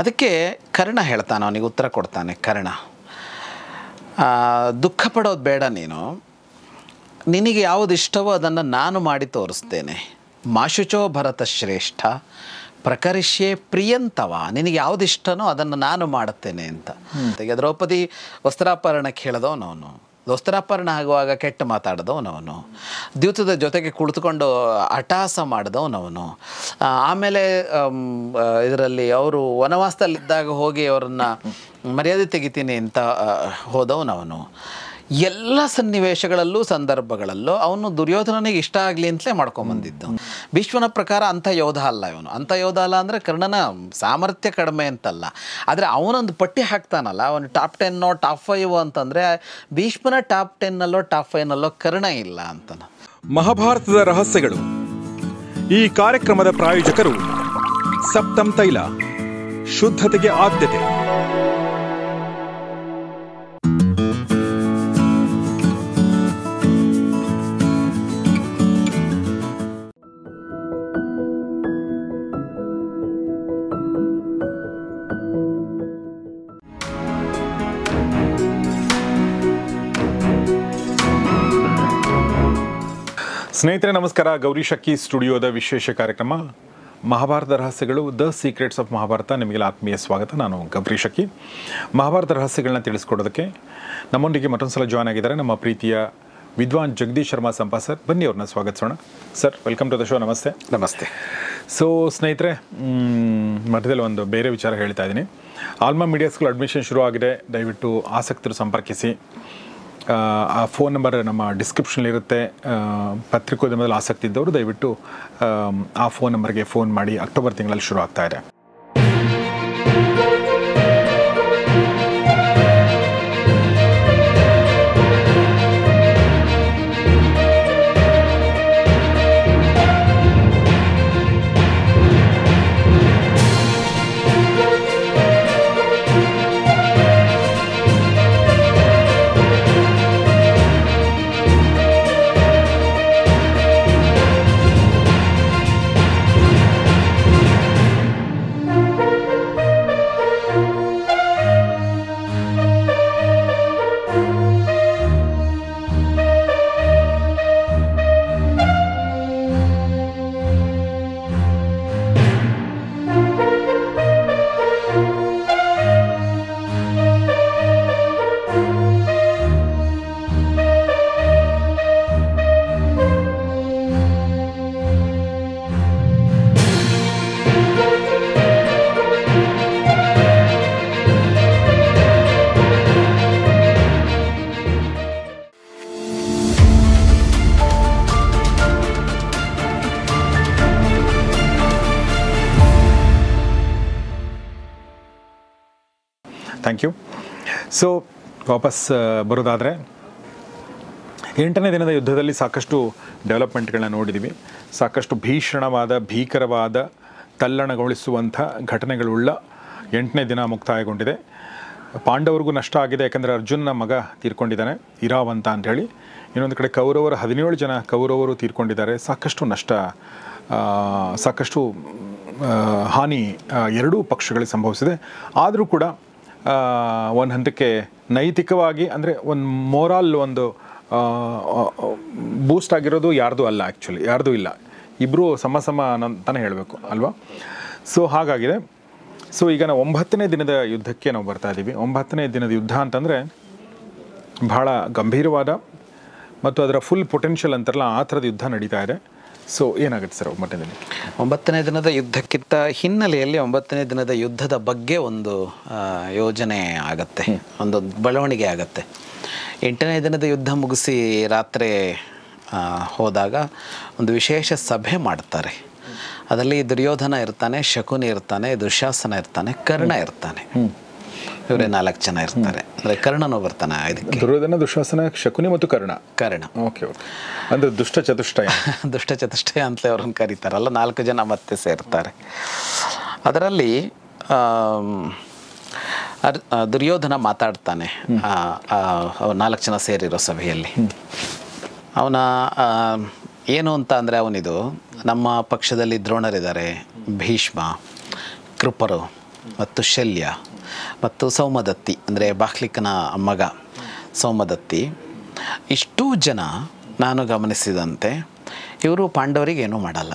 ಅದಕ್ಕೆ ಕರ್ಣ ಹೇಳ್ತಾನೆ ಅವನಿಗೆ ಉತ್ತರ ಕೊಡ್ತಾನೆ ಕರ್ಣ ದುಃಖ ಪಡೋದು ಬೇಡ ನೀನು ನಿನಗೆ ಯಾವುದು ಇಷ್ಟವೋ ಅದನ್ನು ನಾನು ಮಾಡಿ ತೋರಿಸ್ತೇನೆ ಮಾಶುಚೋ ಭರತ ಶ್ರೇಷ್ಠ ಪ್ರಕರಿಷ್ಯೆ ಪ್ರಿಯಂತವ ನಿನಗೆ ಯಾವುದಿಷ್ಟನೋ ಅದನ್ನು ನಾನು ಮಾಡುತ್ತೇನೆ ಅಂತ ದ್ರೌಪದಿ ವಸ್ತ್ರಾಪರಣಕ್ಕೆ ಹೇಳಿದವನು ಅವನು ದೋಸ್ತರಾಪರಣ ಆಗುವಾಗ ಕೆಟ್ಟ ಮಾತಾಡಿದವನವನು ದ್ಯೂತದ ಜೊತೆಗೆ ಕುಳಿತುಕೊಂಡು ಅಟಾಸ ಮಾಡಿದವನವನು ಆಮೇಲೆ ಇದರಲ್ಲಿ ಅವರು ವನವಾಸದಲ್ಲಿದ್ದಾಗ ಹೋಗಿ ಅವರನ್ನು ಮರ್ಯಾದೆ ತೆಗಿತೀನಿ ಅಂತ ಹೋದವನವನು ಎಲ್ಲ ಸನ್ನಿವೇಶಗಳಲ್ಲೂ ಸಂದರ್ಭಗಳಲ್ಲೂ ಅವನು ದುರ್ಯೋಧನನಿಗೆ ಇಷ್ಟ ಆಗಲಿ ಅಂತಲೇ ಮಾಡ್ಕೊಂಬಂದಿದ್ದ ಭೀಷ್ಮನ ಪ್ರಕಾರ ಅಂಥ ಯೋಧ ಅಲ್ಲ ಇವನು ಅಂಥ ಯೋಧ ಅಲ್ಲ ಅಂದರೆ ಕರ್ಣನ ಸಾಮರ್ಥ್ಯ ಕಡಿಮೆ ಅಂತಲ್ಲ ಆದರೆ ಅವನೊಂದು ಪಟ್ಟಿ ಹಾಕ್ತಾನಲ್ಲ ಅವನು ಟಾಪ್ ಟೆನ್ನೋ ಟಾಪ್ ಫೈವ್ ಅಂತಂದರೆ ಭೀಷ್ಮನ ಟಾಪ್ ಟೆನ್ನಲ್ಲೋ ಟಾಪ್ ಫೈವ್ನಲ್ಲೋ ಕರ್ಣ ಇಲ್ಲ ಅಂತನ ಮಹಾಭಾರತದ ರಹಸ್ಯಗಳು ಈ ಕಾರ್ಯಕ್ರಮದ ಪ್ರಾಯೋಜಕರು ಸಪ್ತಂ ತೈಲ ಶುದ್ಧತೆಗೆ ಆದ್ಯತೆ ಸ್ನೇಹಿತರೆ ನಮಸ್ಕಾರ ಗೌರಿ ಶಕ್ಕಿ ಸ್ಟುಡಿಯೋದ ವಿಶೇಷ ಕಾರ್ಯಕ್ರಮ ಮಹಾಭಾರತ ರಹಸ್ಯಗಳು ದ ಸೀಕ್ರೆಟ್ಸ್ ಆಫ್ ಮಹಾಭಾರತ ನಿಮಗೆಲ್ಲ ಆತ್ಮೀಯ ಸ್ವಾಗತ ನಾನು ಗೌರಿ ಶಕ್ಕಿ ಮಹಾಭಾರತ ರಹಸ್ಯಗಳನ್ನ ತಿಳಿಸ್ಕೊಡೋದಕ್ಕೆ ನಮ್ಮೊಂದಿಗೆ ಮತ್ತೊಂದು ಸಲ ಜಾಯ್ನ್ ಆಗಿದ್ದಾರೆ ನಮ್ಮ ಪ್ರೀತಿಯ ವಿದ್ವಾನ್ ಜಗದೀಶ್ ಶರ್ಮಾ ಸಂಪಾ ಸರ್ ಬನ್ನಿ ಅವ್ರನ್ನ ಸ್ವಾಗತಿಸೋಣ sir welcome to the show ನಮಸ್ತೆ ನಮಸ್ತೆ ಸೊ ಸ್ನೇಹಿತರೆ ಮಧ್ಯದಲ್ಲಿ ಒಂದು ಬೇರೆ ವಿಚಾರ ಹೇಳ್ತಾ ಇದ್ದೀನಿ ಆಲ್ಮಾ ಸ್ಕೂಲ್ ಅಡ್ಮಿಷನ್ ಶುರು ಆಗಿದೆ ದಯವಿಟ್ಟು ಆಸಕ್ತರು ಸಂಪರ್ಕಿಸಿ ಆ ಫೋನ್ ನಂಬರ್ ನಮ್ಮ ಡಿಸ್ಕ್ರಿಪ್ಷನ್ಲಿರುತ್ತೆ ಪತ್ರಿಕೋದ್ಯಮದಲ್ಲಿ ಆಸಕ್ತಿ ಇದ್ದವರು ದಯವಿಟ್ಟು ಆ ಫೋನ್ ನಂಬರ್ಗೆ ಫೋನ್ ಮಾಡಿ ಅಕ್ಟೋಬರ್ ತಿಂಗಳಲ್ಲಿ ಶುರು ಆಗ್ತಾಯಿದೆ ಥ್ಯಾಂಕ್ ಯು ಸೊ ವಾಪಸ್ ಬರೋದಾದರೆ ಎಂಟನೇ ದಿನದ ಯುದ್ಧದಲ್ಲಿ ಸಾಕಷ್ಟು ಡೆವಲಪ್ಮೆಂಟ್ಗಳನ್ನ ನೋಡಿದ್ದೀವಿ ಸಾಕಷ್ಟು ಭೀಷಣವಾದ ಭೀಕರವಾದ ತಲ್ಲಣಗೊಳಿಸುವಂಥ ಘಟನೆಗಳುಳ್ಳ ಎಂಟನೇ ದಿನ ಮುಕ್ತಾಯಗೊಂಡಿದೆ ಪಾಂಡವರಿಗೂ ನಷ್ಟ ಆಗಿದೆ ಯಾಕಂದರೆ ಅರ್ಜುನನ ಮಗ ತೀರ್ಕೊಂಡಿದ್ದಾನೆ ಇರಾವಂತ ಅಂತ ಹೇಳಿ ಇನ್ನೊಂದು ಕಡೆ ಕೌರವರು ಹದಿನೇಳು ಜನ ಕೌರವರು ತೀರ್ಕೊಂಡಿದ್ದಾರೆ ಸಾಕಷ್ಟು ನಷ್ಟ ಸಾಕಷ್ಟು ಹಾನಿ ಎರಡೂ ಪಕ್ಷಗಳಿಗೆ ಸಂಭವಿಸಿದೆ ಆದರೂ ಕೂಡ ಒಂದು ಹಂತಕ್ಕೆ ನೈತಿಕವಾಗಿ ಅಂದರೆ ಒಂದು ಮೋರಾಲ್ ಒಂದು ಬೂಸ್ಟ್ ಆಗಿರೋದು ಯಾರ್ದು ಅಲ್ಲ ಆ್ಯಕ್ಚುಲಿ ಯಾರ್ದೂ ಇಲ್ಲ ಇಬ್ಬರು ಸಮ ಸಮ ಅಂತಾನೆ ಹೇಳಬೇಕು ಅಲ್ವಾ ಸೊ ಹಾಗಾಗಿದೆ ಸೊ ಈಗ ನಾವು ಒಂಬತ್ತನೇ ದಿನದ ಯುದ್ಧಕ್ಕೆ ನಾವು ಬರ್ತಾ ಇದ್ದೀವಿ ಒಂಬತ್ತನೇ ದಿನದ ಯುದ್ಧ ಅಂತಂದರೆ ಭಾಳ ಗಂಭೀರವಾದ ಮತ್ತು ಅದರ ಫುಲ್ ಪೊಟೆನ್ಷಿಯಲ್ ಅಂತಾರಲ್ಲ ಆ ಥರದ ಯುದ್ಧ ನಡೀತಾ ಇದೆ ಸೊ ಏನಾಗುತ್ತೆ ಸರ್ ಒಂಬತ್ತನೇ ಒಂಬತ್ತನೇ ದಿನದ ಯುದ್ಧಕ್ಕಿಂತ ಹಿನ್ನೆಲೆಯಲ್ಲಿ ಒಂಬತ್ತನೇ ದಿನದ ಯುದ್ಧದ ಬಗ್ಗೆ ಒಂದು ಯೋಜನೆ ಆಗತ್ತೆ ಒಂದು ಬೆಳವಣಿಗೆ ಆಗತ್ತೆ ಎಂಟನೇ ದಿನದ ಯುದ್ಧ ಮುಗಿಸಿ ರಾತ್ರಿ ಹೋದಾಗ ಒಂದು ವಿಶೇಷ ಸಭೆ ಮಾಡ್ತಾರೆ ಅದರಲ್ಲಿ ದುರ್ಯೋಧನ ಇರ್ತಾನೆ ಶಕುನಿ ಇರ್ತಾನೆ ದುಶಾಸನ ಇರ್ತಾನೆ ಕರ್ಣ ಇರ್ತಾನೆ ಇವರೇ ನಾಲ್ಕು ಜನ ಇರ್ತಾರೆ ಅಂದ್ರೆ ಕರ್ಣನು ಬರ್ತಾನೆ ಇದಕ್ಕೆ ದುರ್ಯೋಧನ ದುಶಾಸನ ಶಕುನಿ ಮತ್ತು ಕರ್ಣ ಕರ್ಣ ಓಕೆ ಓಕೆ ದುಷ್ಟ ಚತುಷ್ಟಯ ದುಷ್ಟ ಚತುಷ್ಟಯ ಅಂತಲೇ ಅವ್ರನ್ನ ಕರೀತಾರಲ್ಲ ನಾಲ್ಕು ಜನ ಮತ್ತೆ ಸೇರ್ತಾರೆ ಅದರಲ್ಲಿ ದುರ್ಯೋಧನ ಮಾತಾಡ್ತಾನೆ ನಾಲ್ಕು ಜನ ಸೇರಿರೋ ಸಭೆಯಲ್ಲಿ ಅವನ ಏನು ಅಂತ ಅಂದರೆ ಅವನಿದು ನಮ್ಮ ಪಕ್ಷದಲ್ಲಿ ದ್ರೋಣರಿದ್ದಾರೆ ಭೀಷ್ಮ ಕೃಪರು ಮತ್ತು ಶಲ್ಯ ಮತ್ತು ಸೌಮದತ್ತಿ ಅಂದರೆ ಬಾಹ್ಲಿಕನ ಮಗ ಸೋಮದತ್ತಿ ಇಷ್ಟೂ ಜನ ನಾನು ಗಮನಿಸಿದಂತೆ ಇವರು ಪಾಂಡವರಿಗೇನೂ ಮಾಡಲ್ಲ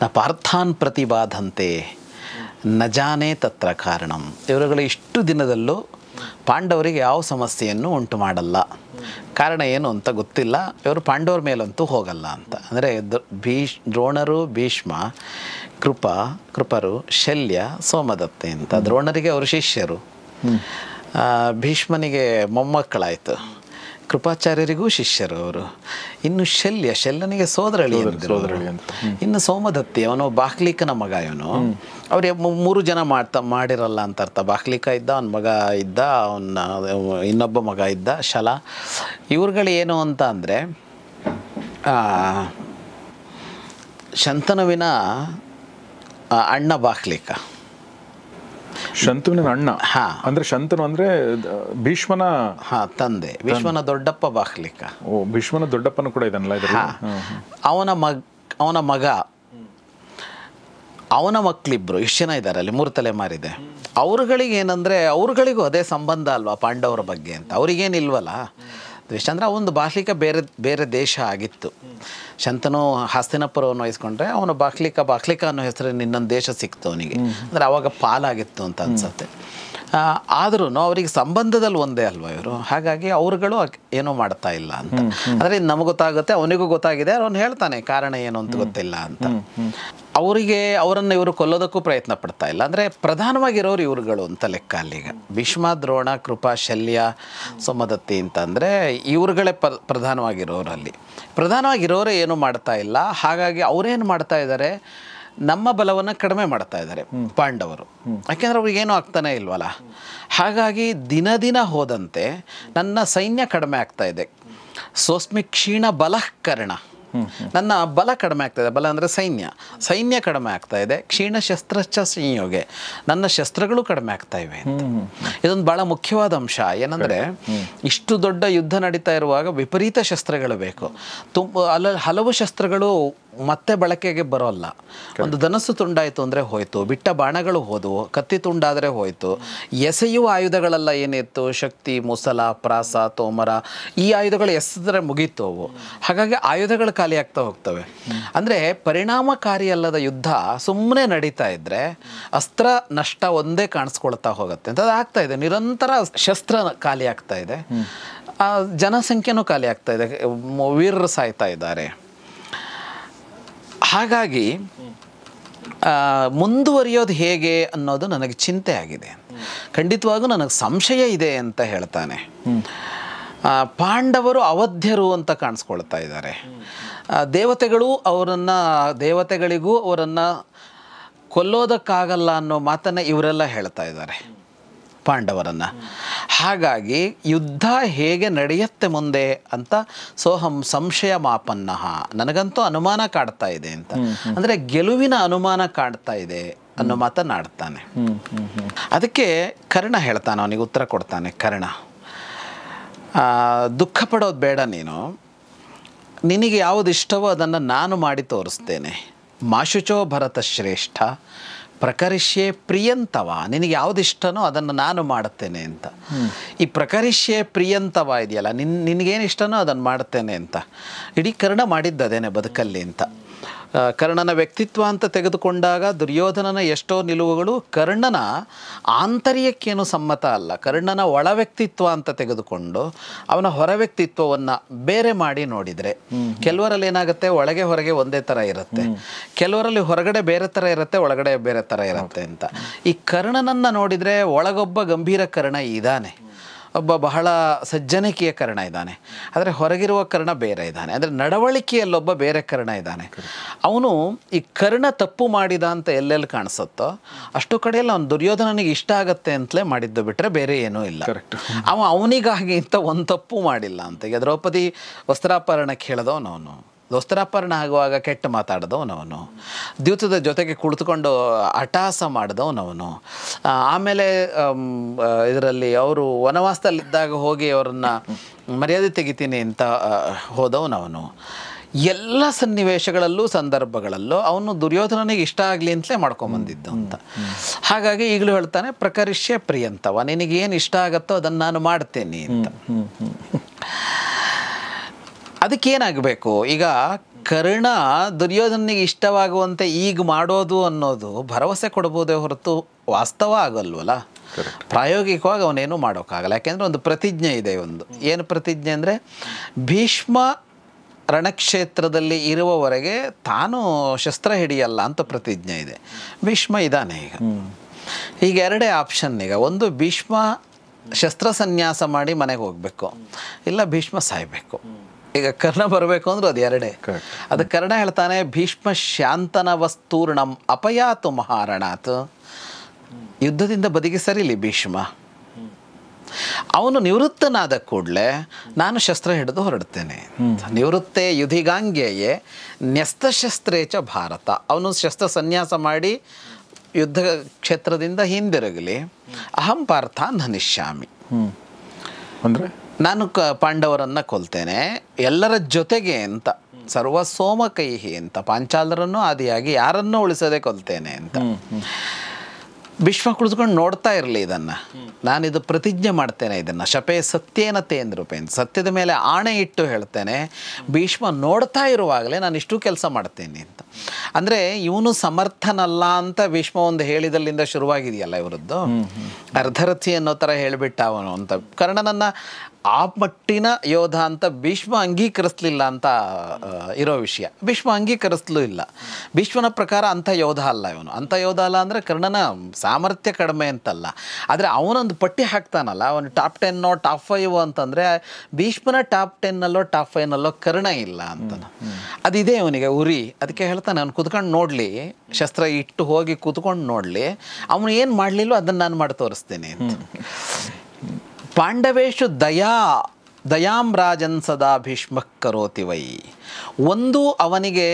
ನ ಪಾರ್ಥಾನ್ ಪ್ರತಿಭಾದಂತೆ ನಜಾನೆ ತತ್ರ ಕಾರಣಂ ಇವರುಗಳು ಇಷ್ಟು ದಿನದಲ್ಲೂ ಪಾಂಡವರಿಗೆ ಯಾವ ಸಮಸ್ಯೆಯನ್ನು ಉಂಟು ಮಾಡಲ್ಲ ಕಾರಣ ಏನು ಅಂತ ಗೊತ್ತಿಲ್ಲ ಇವರು ಪಾಂಡವರ ಮೇಲಂತೂ ಹೋಗಲ್ಲ ಅಂತ ಅಂದರೆ ಭೀಷ್ ದ್ರೋಣರು ಭೀಷ್ಮ ಕೃಪಾ ಕೃಪರು ಶಲ್ಯ ಸೋಮದತ್ತೆ ಅಂತ ದ್ರೋಣರಿಗೆ ಅವರು ಶಿಷ್ಯರು ಭೀಷ್ಮನಿಗೆ ಮೊಮ್ಮಕ್ಕಳಾಯಿತು ಕೃಪಾಚಾರ್ಯರಿಗೂ ಶಿಷ್ಯರು ಅವರು ಇನ್ನು ಶಲ್ಯ ಶಲ್ಯನಿಗೆ ಸೋದರಳಿ ಇನ್ನು ಸೋಮದತ್ತಿ ಅವನು ಬಾಕ್ಲಿಕನ ಮಗ ಇವನು ಅವ್ರಿಗೆ ಮೂರು ಜನ ಮಾಡ್ತಾ ಮಾಡಿರಲ್ಲ ಅಂತ ಅರ್ಥ ಬಾಕ್ಲಿಕ ಇದ್ದ ಅವನ ಮಗ ಇದ್ದ ಅವನ ಇನ್ನೊಬ್ಬ ಮಗ ಇದ್ದ ಶಲ ಇವ್ರುಗಳು ಏನು ಅಂತ ಅಂದರೆ ಶಂತನುವಿನ ಅಣ್ಣ ಬಾಕ್ಲಿಕ ಶಂತುವಿನ ಅಣ್ಣ ಹಾ ಅಂದ್ರೆ ಶಂತನು ಅಂದ್ರೆ ಭೀಷ್ಮನ ಹಾ ತಂದೆ ಭೀಷ್ಮನ ದೊಡ್ಡಪ್ಪ ಬಾಕ್ಲಿಕ ಓ ಭೀಷ್ಮನ ದೊಡ್ಡಪ್ಪನ ಕೂಡ ಇದನ್ನಲ್ಲ ಅವನ ಮಗ ಅವನ ಮಗ ಅವನ ಮಕ್ಳಿಬ್ರು ಇಷ್ಟು ಜನ ಇದ್ದಾರೆ ಅಲ್ಲಿ ಮೂರು ತಲೆಮಾರಿದೆ ಮಾರಿದೆ ಏನಂದ್ರೆ ಅವ್ರುಗಳಿಗೂ ಅದೇ ಸಂಬಂಧ ಅಲ್ವಾ ಪಾಂಡವರ ಬಗ್ಗೆ ಅಂತ ಅವ್ರಿಗೇನಿಲ್ವಲ್ಲ ದ್ವೇಷ ಅಂದರೆ ಅವನು ಬಾಹ್ಲಿಕ ಬೇರೆ ಬೇರೆ ದೇಶ ಆಗಿತ್ತು ಶಂತನು ಹಾಸ್ತಿನಪುರವನ್ನು ವಹಿಸ್ಕೊಂಡ್ರೆ ಅವನು ಬಾಹ್ಲಿಕ ಬಾಹ್ಲಿಕ ಅನ್ನೋ ಹೆಸರು ಇನ್ನೊಂದು ದೇಶ ಸಿಕ್ತು ಅವನಿಗೆ ಅಂದರೆ ಅವಾಗ ಪಾಲಾಗಿತ್ತು ಅಂತ ಅನ್ಸುತ್ತೆ ಆದ್ರೂ ಅವರಿಗೆ ಸಂಬಂಧದಲ್ಲಿ ಒಂದೇ ಅಲ್ವಾ ಇವರು ಹಾಗಾಗಿ ಅವರುಗಳು ಏನೂ ಮಾಡ್ತಾ ಇಲ್ಲ ಅಂತ ಆದರೆ ನಮಗೆ ಗೊತ್ತಾಗುತ್ತೆ ಅವನಿಗೂ ಗೊತ್ತಾಗಿದೆ ಅವ್ನು ಹೇಳ್ತಾನೆ ಕಾರಣ ಏನು ಅಂತ ಗೊತ್ತಿಲ್ಲ ಅಂತ ಅವರಿಗೆ ಅವರನ್ನು ಇವರು ಕೊಲ್ಲೋದಕ್ಕೂ ಪ್ರಯತ್ನ ಪಡ್ತಾ ಇಲ್ಲ ಅಂದರೆ ಪ್ರಧಾನವಾಗಿರೋರು ಇವರುಗಳು ಅಂತ ಲೆಕ್ಕ ಅಲ್ಲಿಗ ಭೀಷ್ಮ ದ್ರೋಣ ಕೃಪಾ ಶಲ್ಯ ಸೋಮದತ್ತಿ ಅಂತಂದರೆ ಇವ್ರುಗಳೇ ಪ ಪ್ರಧಾನವಾಗಿರೋರಲ್ಲಿ ಪ್ರಧಾನವಾಗಿರೋರೇ ಏನೂ ಮಾಡ್ತಾ ಇಲ್ಲ ಹಾಗಾಗಿ ಅವರೇನು ಮಾಡ್ತಾ ಇದ್ದಾರೆ ನಮ್ಮ ಬಲವನ್ನು ಕಡಿಮೆ ಮಾಡ್ತಾ ಇದ್ದಾರೆ ಪಾಂಡವರು ಯಾಕೆಂದರೆ ಅವ್ರಿಗೇನು ಆಗ್ತಾನೆ ಇಲ್ವಲ್ಲ ಹಾಗಾಗಿ ದಿನ ದಿನ ಹೋದಂತೆ ನನ್ನ ಸೈನ್ಯ ಕಡಿಮೆ ಆಗ್ತಾ ಇದೆ ಸೋಸ್ಮಿ ಕ್ಷೀಣ ಬಲಃಕರಣ ನನ್ನ ಬಲ ಕಡಿಮೆ ಆಗ್ತಾ ಇದೆ ಬಲ ಅಂದರೆ ಸೈನ್ಯ ಸೈನ್ಯ ಕಡಿಮೆ ಆಗ್ತಾ ಇದೆ ಕ್ಷೀಣ ಶಸ್ತ್ರಶ್ಚ ಸಂಯೋಗೆ ನನ್ನ ಶಸ್ತ್ರಗಳು ಕಡಿಮೆ ಆಗ್ತಾ ಇವೆ ಅಂತ ಇದೊಂದು ಭಾಳ ಮುಖ್ಯವಾದ ಅಂಶ ಏನಂದರೆ ಇಷ್ಟು ದೊಡ್ಡ ಯುದ್ಧ ನಡೀತಾ ಇರುವಾಗ ವಿಪರೀತ ಶಸ್ತ್ರಗಳು ಬೇಕು ತುಂಬ ಅಲ್ಲ ಹಲವು ಶಸ್ತ್ರಗಳು ಮತ್ತೆ ಬಳಕೆಗೆ ಬರೋಲ್ಲ ಒಂದು ಧನಸ್ಸು ತುಂಡಾಯಿತು ಅಂದರೆ ಹೋಯಿತು ಬಿಟ್ಟ ಬಾಣಗಳು ಹೋದವು ಕತ್ತಿ ತುಂಡಾದರೆ ಹೋಯಿತು ಎಸೆಯುವ ಆಯುಧಗಳೆಲ್ಲ ಏನಿತ್ತು ಶಕ್ತಿ ಮುಸಲ ಪ್ರಾಸ ತೋಮರ ಈ ಆಯುಧಗಳು ಎಸೆದ್ರೆ ಮುಗೀತು ಅವು ಹಾಗಾಗಿ ಆಯುಧಗಳು ಖಾಲಿ ಆಗ್ತಾ ಹೋಗ್ತವೆ ಅಂದರೆ ಪರಿಣಾಮಕಾರಿ ಅಲ್ಲದ ಯುದ್ಧ ಸುಮ್ಮನೆ ನಡೀತಾ ಇದ್ದರೆ ಅಸ್ತ್ರ ನಷ್ಟ ಒಂದೇ ಕಾಣಿಸ್ಕೊಳ್ತಾ ಹೋಗುತ್ತೆ ಅಂತ ಅದು ಆಗ್ತಾ ಇದೆ ನಿರಂತರ ಶಸ್ತ್ರ ಖಾಲಿ ಆಗ್ತಾ ಇದೆ ಜನಸಂಖ್ಯೆನೂ ಖಾಲಿ ಆಗ್ತಾ ಇದೆ ವೀರರು ಸಾಯ್ತಾ ಇದ್ದಾರೆ ಹಾಗಾಗಿ ಮುಂದುವರಿಯೋದು ಹೇಗೆ ಅನ್ನೋದು ನನಗೆ ಚಿಂತೆ ಆಗಿದೆ ಖಂಡಿತವಾಗೂ ನನಗೆ ಸಂಶಯ ಇದೆ ಅಂತ ಹೇಳ್ತಾನೆ ಪಾಂಡವರು ಅವಧ್ಯರು ಅಂತ ಕಾಣಿಸ್ಕೊಳ್ತಾ ಇದ್ದಾರೆ ದೇವತೆಗಳು ಅವರನ್ನು ದೇವತೆಗಳಿಗೂ ಅವರನ್ನು ಕೊಲ್ಲೋದಕ್ಕಾಗಲ್ಲ ಅನ್ನೋ ಮಾತನ್ನು ಇವರೆಲ್ಲ ಹೇಳ್ತಾ ಇದ್ದಾರೆ ಪಾಂಡವರನ್ನು ಹಾಗಾಗಿ ಯುದ್ಧ ಹೇಗೆ ನಡೆಯುತ್ತೆ ಮುಂದೆ ಅಂತ ಸೋಹಂ ಸಂಶಯ ಮಾಪನ್ನ ನನಗಂತೂ ಅನುಮಾನ ಕಾಡ್ತಾ ಇದೆ ಅಂತ ಅಂದರೆ ಗೆಲುವಿನ ಅನುಮಾನ ಕಾಡ್ತಾ ಇದೆ ಅನ್ನೋ ಮಾತನಾಡ್ತಾನೆ ಅದಕ್ಕೆ ಕರ್ಣ ಹೇಳ್ತಾನೆ ಅವನಿಗೆ ಉತ್ತರ ಕೊಡ್ತಾನೆ ಕರ್ಣ ದುಃಖ ಪಡೋದು ಬೇಡ ನೀನು ನಿನಗೆ ಯಾವುದು ಇಷ್ಟವೋ ಅದನ್ನು ನಾನು ಮಾಡಿ ತೋರಿಸ್ತೇನೆ ಮಾಶುಚೋ ಭರತ ಶ್ರೇಷ್ಠ ಪ್ರಕರಿಷ್ಯೆ ಪ್ರಿಯಂತವ ನಿನಗೆ ಯಾವುದಿಷ್ಟನೋ ಅದನ್ನು ನಾನು ಮಾಡುತ್ತೇನೆ ಅಂತ ಈ ಪ್ರಕರಿಷ್ಯೆ ಪ್ರಿಯಂತವ ಇದೆಯಲ್ಲ ನಿನ್ ನಿನಗೇನು ಇಷ್ಟನೋ ಅದನ್ನು ಮಾಡುತ್ತೇನೆ ಅಂತ ಇಡೀ ಕರ್ಣ ಮಾಡಿದ್ದದೇನೆ ಬದುಕಲ್ಲಿ ಅಂತ ಕರ್ಣನ ವ್ಯಕ್ತಿತ್ವ ಅಂತ ತೆಗೆದುಕೊಂಡಾಗ ದುರ್ಯೋಧನನ ಎಷ್ಟೋ ನಿಲುವುಗಳು ಕರ್ಣನ ಆಂತರ್ಯಕ್ಕೇನು ಸಮ್ಮತ ಅಲ್ಲ ಕರ್ಣನ ಒಳ ವ್ಯಕ್ತಿತ್ವ ಅಂತ ತೆಗೆದುಕೊಂಡು ಅವನ ಹೊರ ವ್ಯಕ್ತಿತ್ವವನ್ನು ಬೇರೆ ಮಾಡಿ ನೋಡಿದರೆ ಕೆಲವರಲ್ಲಿ ಏನಾಗುತ್ತೆ ಒಳಗೆ ಹೊರಗೆ ಒಂದೇ ಥರ ಇರುತ್ತೆ ಕೆಲವರಲ್ಲಿ ಹೊರಗಡೆ ಬೇರೆ ಥರ ಇರುತ್ತೆ ಒಳಗಡೆ ಬೇರೆ ಥರ ಇರುತ್ತೆ ಅಂತ ಈ ಕರ್ಣನನ್ನು ನೋಡಿದರೆ ಒಳಗೊಬ್ಬ ಗಂಭೀರ ಕರ್ಣ ಇದ್ದಾನೆ ಒಬ್ಬ ಬಹಳ ಸಜ್ಜನಿಕೆಯ ಕರ್ಣ ಇದ್ದಾನೆ ಆದರೆ ಹೊರಗಿರುವ ಕರ್ಣ ಬೇರೆ ಇದ್ದಾನೆ ಅಂದರೆ ನಡವಳಿಕೆಯಲ್ಲೊಬ್ಬ ಬೇರೆ ಕರ್ಣ ಇದ್ದಾನೆ ಅವನು ಈ ಕರ್ಣ ತಪ್ಪು ಮಾಡಿದ ಅಂತ ಎಲ್ಲೆಲ್ಲಿ ಕಾಣಿಸುತ್ತೋ ಅಷ್ಟು ಕಡೆಯಲ್ಲಿ ಅವನು ದುರ್ಯೋಧನನಿಗೆ ಇಷ್ಟ ಆಗುತ್ತೆ ಅಂತಲೇ ಮಾಡಿದ್ದು ಬಿಟ್ಟರೆ ಬೇರೆ ಏನೂ ಇಲ್ಲ ಅವ ಅವನಿಗಾಗಿ ಇಂಥ ಒಂದು ತಪ್ಪು ಮಾಡಿಲ್ಲ ಅಂತ ಈಗ ದ್ರೌಪದಿ ವಸ್ತ್ರಾಪರಣಕ್ಕೆ ಹೇಳಿದವನು ಅವನು ದೋಸ್ತರಾಪರಣ ಆಗುವಾಗ ಕೆಟ್ಟ ಮಾತಾಡಿದವನವನು ದ್ಯೂತದ ಜೊತೆಗೆ ಕುಳಿತುಕೊಂಡು ಅಟಾಸ ಮಾಡಿದವನವನು ಆಮೇಲೆ ಇದರಲ್ಲಿ ಅವರು ವನವಾಸದಲ್ಲಿದ್ದಾಗ ಹೋಗಿ ಅವರನ್ನು ಮರ್ಯಾದೆ ತೆಗಿತೀನಿ ಅಂತ ಹೋದವನವನು ಎಲ್ಲ ಸನ್ನಿವೇಶಗಳಲ್ಲೂ ಸಂದರ್ಭಗಳಲ್ಲೂ ಅವನು ದುರ್ಯೋಧನನಿಗೆ ಇಷ್ಟ ಆಗಲಿ ಅಂತಲೇ ಮಾಡ್ಕೊಂಬಂದಿದ್ದು ಅಂತ ಹಾಗಾಗಿ ಈಗಲೂ ಹೇಳ್ತಾನೆ ಪ್ರಕರಿಷ್ಯ ಪ್ರಿಯಂತವ ನಿನಗೇನು ಇಷ್ಟ ಆಗತ್ತೋ ಅದನ್ನು ನಾನು ಮಾಡ್ತೇನೆ ಅಂತ ಅದಕ್ಕೇನಾಗಬೇಕು ಈಗ ಕರ್ಣ ದುರ್ಯೋಧನಿಗೆ ಇಷ್ಟವಾಗುವಂತೆ ಈಗ ಮಾಡೋದು ಅನ್ನೋದು ಭರವಸೆ ಕೊಡಬಹುದೇ ಹೊರತು ವಾಸ್ತವ ಆಗಲ್ವಲ್ಲ ಪ್ರಾಯೋಗಿಕವಾಗಿ ಅವನೇನು ಮಾಡೋಕ್ಕಾಗಲ್ಲ ಯಾಕೆಂದರೆ ಒಂದು ಪ್ರತಿಜ್ಞೆ ಇದೆ ಒಂದು ಏನು ಪ್ರತಿಜ್ಞೆ ಅಂದರೆ ಭೀಷ್ಮ ರಣಕ್ಷೇತ್ರದಲ್ಲಿ ಇರುವವರೆಗೆ ತಾನು ಶಸ್ತ್ರ ಹಿಡಿಯಲ್ಲ ಅಂತ ಪ್ರತಿಜ್ಞೆ ಇದೆ ಭೀಷ್ಮ ಇದ್ದಾನೆ ಈಗ ಈಗ ಎರಡೇ ಆಪ್ಷನ್ ಈಗ ಒಂದು ಭೀಷ್ಮ ಶಸ್ತ್ರ ಸನ್ಯಾಸ ಮಾಡಿ ಮನೆಗೆ ಹೋಗಬೇಕು ಇಲ್ಲ ಭೀಷ್ಮ ಸಾಯಬೇಕು ಈಗ ಕರ್ಣ ಬರಬೇಕು ಅಂದ್ರೆ ಅದು ಎರಡೇ ಅದು ಕರ್ಣ ಹೇಳ್ತಾನೆ ಭೀಷ್ಮ ಶಾಂತನ ವಸ್ತೂರ್ಣಂ ಅಪಯಾತು ಮಹಾರಣಾತ್ ಯುದ್ಧದಿಂದ ಬದಿಗೆ ಸರಿಲಿ ಭೀಷ್ಮ ಅವನು ನಿವೃತ್ತನಾದ ಕೂಡಲೇ ನಾನು ಶಸ್ತ್ರ ಹಿಡಿದು ಹೊರಡ್ತೇನೆ ನಿವೃತ್ತೆ ಯುಧಿಗಾಂಗೆಯೇ ಚ ಭಾರತ ಅವನು ಶಸ್ತ್ರ ಸನ್ಯಾಸ ಮಾಡಿ ಯುದ್ಧ ಕ್ಷೇತ್ರದಿಂದ ಹಿಂದಿರುಗಲಿ ಅಹಂ ಪಾರ್ಥ ನನಿಷ್ಯಾಮಿ ಅಂದರೆ ನಾನು ಕ ಪಾಂಡವರನ್ನು ಕೊಲ್ತೇನೆ ಎಲ್ಲರ ಜೊತೆಗೆ ಅಂತ ಸರ್ವ ಸೋಮ ಕೈಹಿ ಅಂತ ಪಾಂಚಾಲರನ್ನು ಆದಿಯಾಗಿ ಯಾರನ್ನೂ ಉಳಿಸದೆ ಕೊಲ್ತೇನೆ ಅಂತ ಭೀಷ್ಮ ಕುಳಿತುಕೊಂಡು ನೋಡ್ತಾ ಇರಲಿ ಇದನ್ನು ಇದು ಪ್ರತಿಜ್ಞೆ ಮಾಡ್ತೇನೆ ಇದನ್ನು ಶಪೆ ಸತ್ಯೇನತೆ ಅಂದ್ರೂಪೇನ್ ಸತ್ಯದ ಮೇಲೆ ಆಣೆ ಇಟ್ಟು ಹೇಳ್ತೇನೆ ಭೀಷ್ಮ ನೋಡ್ತಾ ಇರುವಾಗಲೇ ನಾನು ಇಷ್ಟು ಕೆಲಸ ಮಾಡ್ತೇನೆ ಅಂತ ಅಂದರೆ ಇವನು ಸಮರ್ಥನಲ್ಲ ಅಂತ ಭೀಷ್ಮ ಒಂದು ಹೇಳಿದಲ್ಲಿಂದ ಶುರುವಾಗಿದೆಯಲ್ಲ ಇವರದ್ದು ಅರ್ಧರಥಿ ಅನ್ನೋ ಥರ ಹೇಳಿಬಿಟ್ಟ ಅವನು ಅಂತ ಕರ್ಣನನ್ನು ಆ ಮಟ್ಟಿನ ಯೋಧ ಅಂತ ಭೀಷ್ಮ ಅಂಗೀಕರಿಸ್ಲಿಲ್ಲ ಅಂತ ಇರೋ ವಿಷಯ ಭೀಷ್ಮ ಅಂಗೀಕರಿಸ್ಲೂ ಇಲ್ಲ ಭೀಷ್ಮನ ಪ್ರಕಾರ ಅಂಥ ಯೋಧ ಅಲ್ಲ ಇವನು ಅಂಥ ಯೋಧ ಅಲ್ಲ ಅಂದರೆ ಕರ್ಣನ ಸಾಮರ್ಥ್ಯ ಕಡಿಮೆ ಅಂತಲ್ಲ ಆದರೆ ಅವನೊಂದು ಪಟ್ಟಿ ಹಾಕ್ತಾನಲ್ಲ ಅವನು ಟಾಪ್ ಟೆನ್ನೋ ಟಾಪ್ ಫೈವ್ ಅಂತಂದರೆ ಭೀಷ್ಮನ ಟಾಪ್ ಟೆನ್ನಲ್ಲೋ ಟಾಪ್ ಫೈವ್ನಲ್ಲೋ ಕರ್ಣ ಇಲ್ಲ ಅಂತ ಅದಿದೆ ಅವನಿಗೆ ಉರಿ ಅದಕ್ಕೆ ಹೇಳ್ತಾನೆ ಅವ್ನು ಕುತ್ಕೊಂಡು ನೋಡಲಿ ಶಸ್ತ್ರ ಇಟ್ಟು ಹೋಗಿ ಕೂತ್ಕೊಂಡು ನೋಡಲಿ ಅವನು ಏನು ಮಾಡಲಿಲ್ಲೋ ಅದನ್ನು ನಾನು ಮಾಡಿ ತೋರಿಸ್ತೀನಿ ಅಂತ ಪಾಂಡವೇಶು ದಯಾ ದಯಾಂ ರಾಜನ್ ಸದಾ ಭೀಷ್ಮ ಕರೋತಿ ವೈ ಒಂದು ಅವನಿಗೆ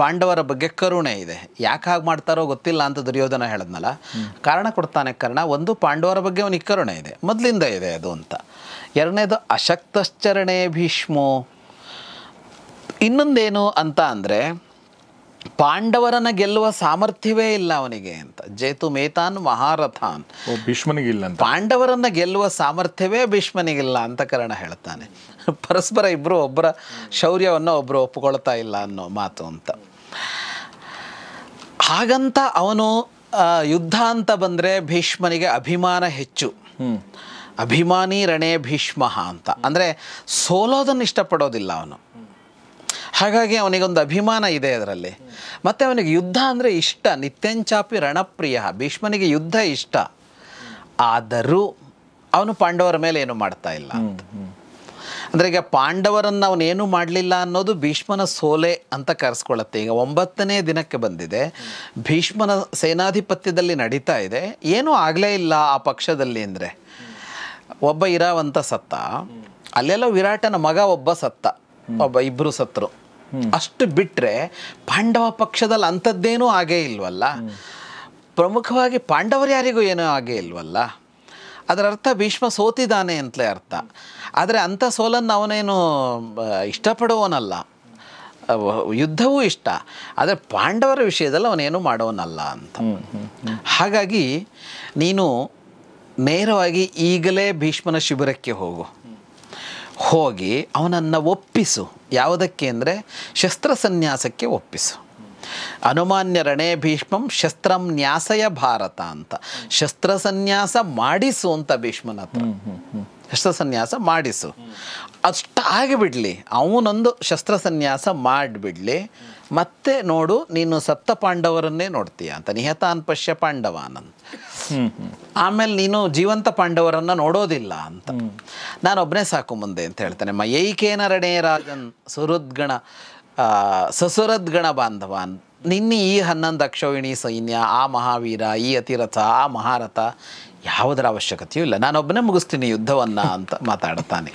ಪಾಂಡವರ ಬಗ್ಗೆ ಕರುಣೆ ಇದೆ ಯಾಕೆ ಹಾಗೆ ಮಾಡ್ತಾರೋ ಗೊತ್ತಿಲ್ಲ ಅಂತ ದುರ್ಯೋಧನ ಹೇಳದ್ನಲ್ಲ ಕಾರಣ ಕೊಡ್ತಾನೆ ಕಾರಣ ಒಂದು ಪಾಂಡವರ ಬಗ್ಗೆ ಅವನಿಗೆ ಕರುಣೆ ಇದೆ ಮೊದಲಿಂದ ಇದೆ ಅದು ಅಂತ ಎರಡನೇದು ಅಶಕ್ತಶ್ಚರಣೆ ಭೀಷ್ಮೋ ಇನ್ನೊಂದೇನು ಅಂತ ಅಂದರೆ ಪಾಂಡವರನ್ನ ಗೆಲ್ಲುವ ಸಾಮರ್ಥ್ಯವೇ ಇಲ್ಲ ಅವನಿಗೆ ಅಂತ ಜೇತು ಮೇತಾನ್ ಮಹಾರಥಾನ್ ಭೀಷ್ಮನಿಗಿಲ್ಲ ಪಾಂಡವರನ್ನ ಗೆಲ್ಲುವ ಸಾಮರ್ಥ್ಯವೇ ಭೀಷ್ಮನಿಗಿಲ್ಲ ಅಂತ ಕರ್ಣ ಹೇಳ್ತಾನೆ ಪರಸ್ಪರ ಇಬ್ಬರು ಒಬ್ಬರ ಶೌರ್ಯವನ್ನು ಒಬ್ಬರು ಒಪ್ಪಿಕೊಳ್ತಾ ಇಲ್ಲ ಅನ್ನೋ ಮಾತು ಅಂತ ಹಾಗಂತ ಅವನು ಯುದ್ಧ ಅಂತ ಬಂದರೆ ಭೀಷ್ಮನಿಗೆ ಅಭಿಮಾನ ಹೆಚ್ಚು ಅಭಿಮಾನಿ ರಣೇ ಭೀಷ್ಮ ಅಂತ ಅಂದರೆ ಸೋಲೋದನ್ನು ಇಷ್ಟಪಡೋದಿಲ್ಲ ಅವನು ಹಾಗಾಗಿ ಅವನಿಗೊಂದು ಅಭಿಮಾನ ಇದೆ ಅದರಲ್ಲಿ ಮತ್ತು ಅವನಿಗೆ ಯುದ್ಧ ಅಂದರೆ ಇಷ್ಟ ನಿತ್ಯಂಚಾಪಿ ರಣಪ್ರಿಯ ಭೀಷ್ಮನಿಗೆ ಯುದ್ಧ ಇಷ್ಟ ಆದರೂ ಅವನು ಪಾಂಡವರ ಮೇಲೆ ಏನು ಮಾಡ್ತಾ ಇಲ್ಲ ಅಂದರೆ ಈಗ ಪಾಂಡವರನ್ನು ಅವನೇನು ಮಾಡಲಿಲ್ಲ ಅನ್ನೋದು ಭೀಷ್ಮನ ಸೋಲೆ ಅಂತ ಕರೆಸ್ಕೊಳ್ಳುತ್ತೆ ಈಗ ಒಂಬತ್ತನೇ ದಿನಕ್ಕೆ ಬಂದಿದೆ ಭೀಷ್ಮನ ಸೇನಾಧಿಪತ್ಯದಲ್ಲಿ ನಡೀತಾ ಇದೆ ಏನೂ ಆಗಲೇ ಇಲ್ಲ ಆ ಪಕ್ಷದಲ್ಲಿ ಅಂದರೆ ಒಬ್ಬ ಇರಾವಂತ ಸತ್ತ ಅಲ್ಲೆಲ್ಲ ವಿರಾಟನ ಮಗ ಒಬ್ಬ ಸತ್ತ ಒಬ್ಬ ಇಬ್ಬರು ಸತ್ತರು ಅಷ್ಟು ಬಿಟ್ಟರೆ ಪಾಂಡವ ಪಕ್ಷದಲ್ಲಿ ಅಂಥದ್ದೇನೂ ಆಗೇ ಇಲ್ವಲ್ಲ ಪ್ರಮುಖವಾಗಿ ಪಾಂಡವರು ಯಾರಿಗೂ ಏನೂ ಆಗೇ ಇಲ್ವಲ್ಲ ಅದರ ಅರ್ಥ ಭೀಷ್ಮ ಸೋತಿದ್ದಾನೆ ಅಂತಲೇ ಅರ್ಥ ಆದರೆ ಅಂಥ ಸೋಲನ್ನು ಅವನೇನು ಇಷ್ಟಪಡೋವನಲ್ಲ ಯುದ್ಧವೂ ಇಷ್ಟ ಆದರೆ ಪಾಂಡವರ ವಿಷಯದಲ್ಲಿ ಅವನೇನು ಮಾಡೋನಲ್ಲ ಅಂತ ಹಾಗಾಗಿ ನೀನು ನೇರವಾಗಿ ಈಗಲೇ ಭೀಷ್ಮನ ಶಿಬಿರಕ್ಕೆ ಹೋಗು ಹೋಗಿ ಅವನನ್ನು ಒಪ್ಪಿಸು ಯಾವುದಕ್ಕೆ ಅಂದರೆ ಶಸ್ತ್ರಸನ್ಯಾಸಕ್ಕೆ ಒಪ್ಪಿಸು ಅನುಮಾನ್ಯ ರಣೇ ಭೀಷ್ಮಂ ಶಸ್ತ್ರಂ ನ್ಯಾಸಯ ಭಾರತ ಅಂತ ಶಸ್ತ್ರಸನ್ಯಾಸ ಮಾಡಿಸು ಅಂತ ಭೀಷ್ಮನ ಹತ್ರ ಶಸ್ತ್ರಸನ್ಯಾಸ ಮಾಡಿಸು ಅಷ್ಟಾಗಿಬಿಡಲಿ ಅವನೊಂದು ಶಸ್ತ್ರಸನ್ಯಾಸ ಮಾಡಿಬಿಡಲಿ ಮತ್ತೆ ನೋಡು ನೀನು ಸಪ್ತ ಪಾಂಡವರನ್ನೇ ನೋಡ್ತೀಯ ಅಂತ ನಿಹತ ಪಶ್ಯ ಪಾಂಡವ ಅಂತ ಆಮೇಲೆ ನೀನು ಜೀವಂತ ಪಾಂಡವರನ್ನು ನೋಡೋದಿಲ್ಲ ಅಂತ ನಾನೊಬ್ಬನೇ ಸಾಕು ಮುಂದೆ ಅಂತ ಹೇಳ್ತಾನೆ ಮಯೈಕೇನ ರಣೇ ರಾಜನ್ ಸುಹೃದ್ಗಣ ಸಸುರದ್ಗಣ ಬಾಂಧವಾನ್ ನಿನ್ನೆ ಈ ಹನ್ನೊಂದು ಅಕ್ಷೋಹಿಣಿ ಸೈನ್ಯ ಆ ಮಹಾವೀರ ಈ ಅತಿರಥ ಆ ಮಹಾರಥ ಯಾವುದರ ಅವಶ್ಯಕತೆಯೂ ಇಲ್ಲ ನಾನೊಬ್ಬನೇ ಮುಗಿಸ್ತೀನಿ ಯುದ್ಧವನ್ನು ಅಂತ ಮಾತಾಡ್ತಾನೆ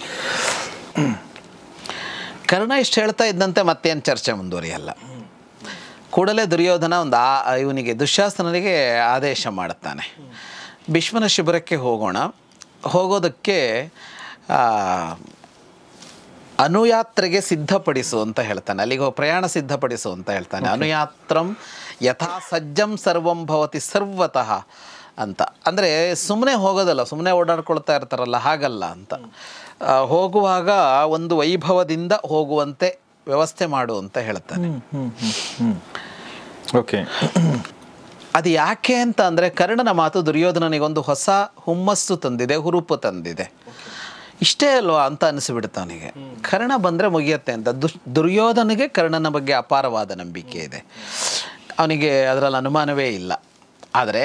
ಕರ್ಣ ಇಷ್ಟು ಹೇಳ್ತಾ ಇದ್ದಂತೆ ಮತ್ತೇನು ಚರ್ಚೆ ಮುಂದುವರಿಯಲ್ಲ ಕೂಡಲೇ ದುರ್ಯೋಧನ ಒಂದು ಆ ಇವನಿಗೆ ದುಶಾಸನರಿಗೆ ಆದೇಶ ಮಾಡುತ್ತಾನೆ ಭೀಷ್ಮನ ಶಿಬಿರಕ್ಕೆ ಹೋಗೋಣ ಹೋಗೋದಕ್ಕೆ ಅನುಯಾತ್ರೆಗೆ ಸಿದ್ಧಪಡಿಸು ಅಂತ ಹೇಳ್ತಾನೆ ಅಲ್ಲಿಗೆ ಪ್ರಯಾಣ ಸಿದ್ಧಪಡಿಸು ಅಂತ ಹೇಳ್ತಾನೆ ಅನುಯಾತ್ರಂ ಯಥಾ ಸಜ್ಜಂ ಸರ್ವಂ ಸರ್ವತಃ ಅಂತ ಅಂದರೆ ಸುಮ್ಮನೆ ಹೋಗೋದಲ್ಲ ಸುಮ್ಮನೆ ಓಡಾಡ್ಕೊಳ್ತಾ ಇರ್ತಾರಲ್ಲ ಹಾಗಲ್ಲ ಅಂತ ಹೋಗುವಾಗ ಒಂದು ವೈಭವದಿಂದ ಹೋಗುವಂತೆ ವ್ಯವಸ್ಥೆ ಮಾಡು ಅಂತ ಹೇಳ್ತಾನೆ ಓಕೆ ಅದು ಯಾಕೆ ಅಂತ ಅಂದರೆ ಕರ್ಣನ ಮಾತು ಒಂದು ಹೊಸ ಹುಮ್ಮಸ್ಸು ತಂದಿದೆ ಹುರುಪು ತಂದಿದೆ ಇಷ್ಟೇ ಅಲ್ವಾ ಅಂತ ಅನಿಸ್ಬಿಡ್ತು ಕರ್ಣ ಬಂದರೆ ಮುಗಿಯತ್ತೆ ಅಂತ ದುರ್ಯೋಧನಿಗೆ ಕರ್ಣನ ಬಗ್ಗೆ ಅಪಾರವಾದ ನಂಬಿಕೆ ಇದೆ ಅವನಿಗೆ ಅದರಲ್ಲಿ ಅನುಮಾನವೇ ಇಲ್ಲ ಆದರೆ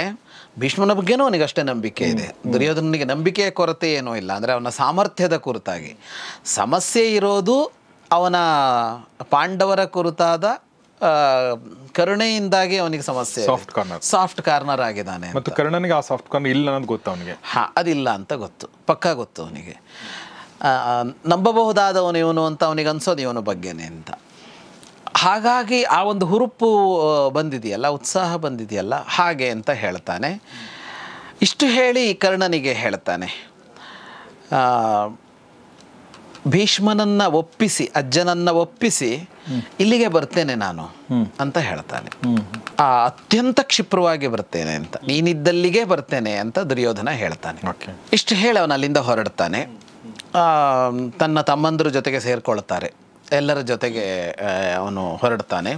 ಭೀಷ್ಮನ ಬಗ್ಗೆನೂ ಅವನಿಗೆ ಅಷ್ಟೇ ನಂಬಿಕೆ ಇದೆ ದುರ್ಯೋಧನಿಗೆ ನಂಬಿಕೆಯ ಕೊರತೆ ಏನೂ ಇಲ್ಲ ಅಂದರೆ ಅವನ ಸಾಮರ್ಥ್ಯದ ಕುರಿತಾಗಿ ಸಮಸ್ಯೆ ಇರೋದು ಅವನ ಪಾಂಡವರ ಕುರಿತಾದ ಕರುಣೆಯಿಂದಾಗಿ ಅವನಿಗೆ ಸಮಸ್ಯೆ ಸಾಫ್ಟ್ ಕಾರ್ನರ್ ಸಾಫ್ಟ್ ಕಾರ್ನರ್ ಆಗಿದ್ದಾನೆ ಮತ್ತು ಕರುಣನಿಗೆ ಆ ಸಾಫ್ಟ್ ಕಾರ್ನರ್ ಇಲ್ಲ ಅನ್ನೋದು ಗೊತ್ತು ಅವನಿಗೆ ಹಾಂ ಅದಿಲ್ಲ ಅಂತ ಗೊತ್ತು ಪಕ್ಕಾ ಗೊತ್ತು ಅವನಿಗೆ ನಂಬಬಹುದಾದವನು ಇವನು ಅಂತ ಅವನಿಗೆ ಅನ್ಸೋದು ಇವನ ಬಗ್ಗೆನೇ ಅಂತ ಹಾಗಾಗಿ ಆ ಒಂದು ಹುರುಪು ಬಂದಿದೆಯಲ್ಲ ಉತ್ಸಾಹ ಬಂದಿದೆಯಲ್ಲ ಹಾಗೆ ಅಂತ ಹೇಳ್ತಾನೆ ಇಷ್ಟು ಹೇಳಿ ಕರ್ಣನಿಗೆ ಹೇಳ್ತಾನೆ ಭೀಷ್ಮನನ್ನು ಒಪ್ಪಿಸಿ ಅಜ್ಜನನ್ನು ಒಪ್ಪಿಸಿ ಇಲ್ಲಿಗೆ ಬರ್ತೇನೆ ನಾನು ಅಂತ ಹೇಳ್ತಾನೆ ಆ ಅತ್ಯಂತ ಕ್ಷಿಪ್ರವಾಗಿ ಬರ್ತೇನೆ ಅಂತ ನೀನಿದ್ದಲ್ಲಿಗೆ ಬರ್ತೇನೆ ಅಂತ ದುರ್ಯೋಧನ ಹೇಳ್ತಾನೆ ಇಷ್ಟು ಹೇಳಿ ಅವನು ಅಲ್ಲಿಂದ ಹೊರಡ್ತಾನೆ ತನ್ನ ತಮ್ಮಂದ್ರ ಜೊತೆಗೆ ಸೇರಿಕೊಳ್ತಾರೆ ಎಲ್ಲರ ಜೊತೆಗೆ ಅವನು ಹೊರಡ್ತಾನೆ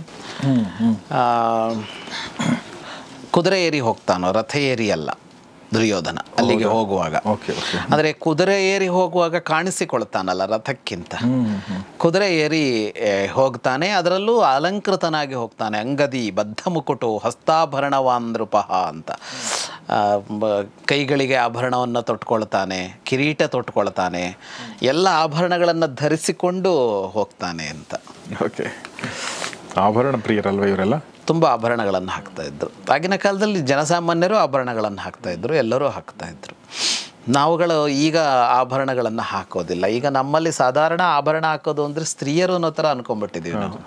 ಕುದುರೆ ಏರಿ ಹೋಗ್ತಾನೋ ರಥ ಏರಿ ಅಲ್ಲ ದುರ್ಯೋಧನ ಅಲ್ಲಿಗೆ ಹೋಗುವಾಗ ಆದರೆ ಕುದುರೆ ಏರಿ ಹೋಗುವಾಗ ಕಾಣಿಸಿಕೊಳ್ತಾನಲ್ಲ ರಥಕ್ಕಿಂತ ಕುದುರೆ ಏರಿ ಹೋಗ್ತಾನೆ ಅದರಲ್ಲೂ ಅಲಂಕೃತನಾಗಿ ಹೋಗ್ತಾನೆ ಅಂಗದಿ ಬದ್ಧ ಮುಕುಟು ಹಸ್ತಾಭರಣವಾಂದ್ರೂಪ ಅಂತ ಕೈಗಳಿಗೆ ಆಭರಣವನ್ನು ತೊಟ್ಕೊಳ್ತಾನೆ ಕಿರೀಟ ತೊಟ್ಕೊಳ್ತಾನೆ ಎಲ್ಲ ಆಭರಣಗಳನ್ನು ಧರಿಸಿಕೊಂಡು ಹೋಗ್ತಾನೆ ಅಂತ ಓಕೆ ಆಭರಣ ಪ್ರಿಯರಲ್ವ ಇವರೆಲ್ಲ ತುಂಬ ಆಭರಣಗಳನ್ನು ಇದ್ರು ಆಗಿನ ಕಾಲದಲ್ಲಿ ಜನಸಾಮಾನ್ಯರು ಆಭರಣಗಳನ್ನು ಹಾಕ್ತಾ ಇದ್ರು ಎಲ್ಲರೂ ಹಾಕ್ತಾ ಇದ್ರು ನಾವುಗಳು ಈಗ ಆಭರಣಗಳನ್ನು ಹಾಕೋದಿಲ್ಲ ಈಗ ನಮ್ಮಲ್ಲಿ ಸಾಧಾರಣ ಆಭರಣ ಹಾಕೋದು ಅಂದರೆ ಸ್ತ್ರೀಯರು ಅನ್ನೋ ಥರ ಅನ್ಕೊಂಡ್ಬಿಟ್ಟಿದ್ದೀವಿ ನಾವು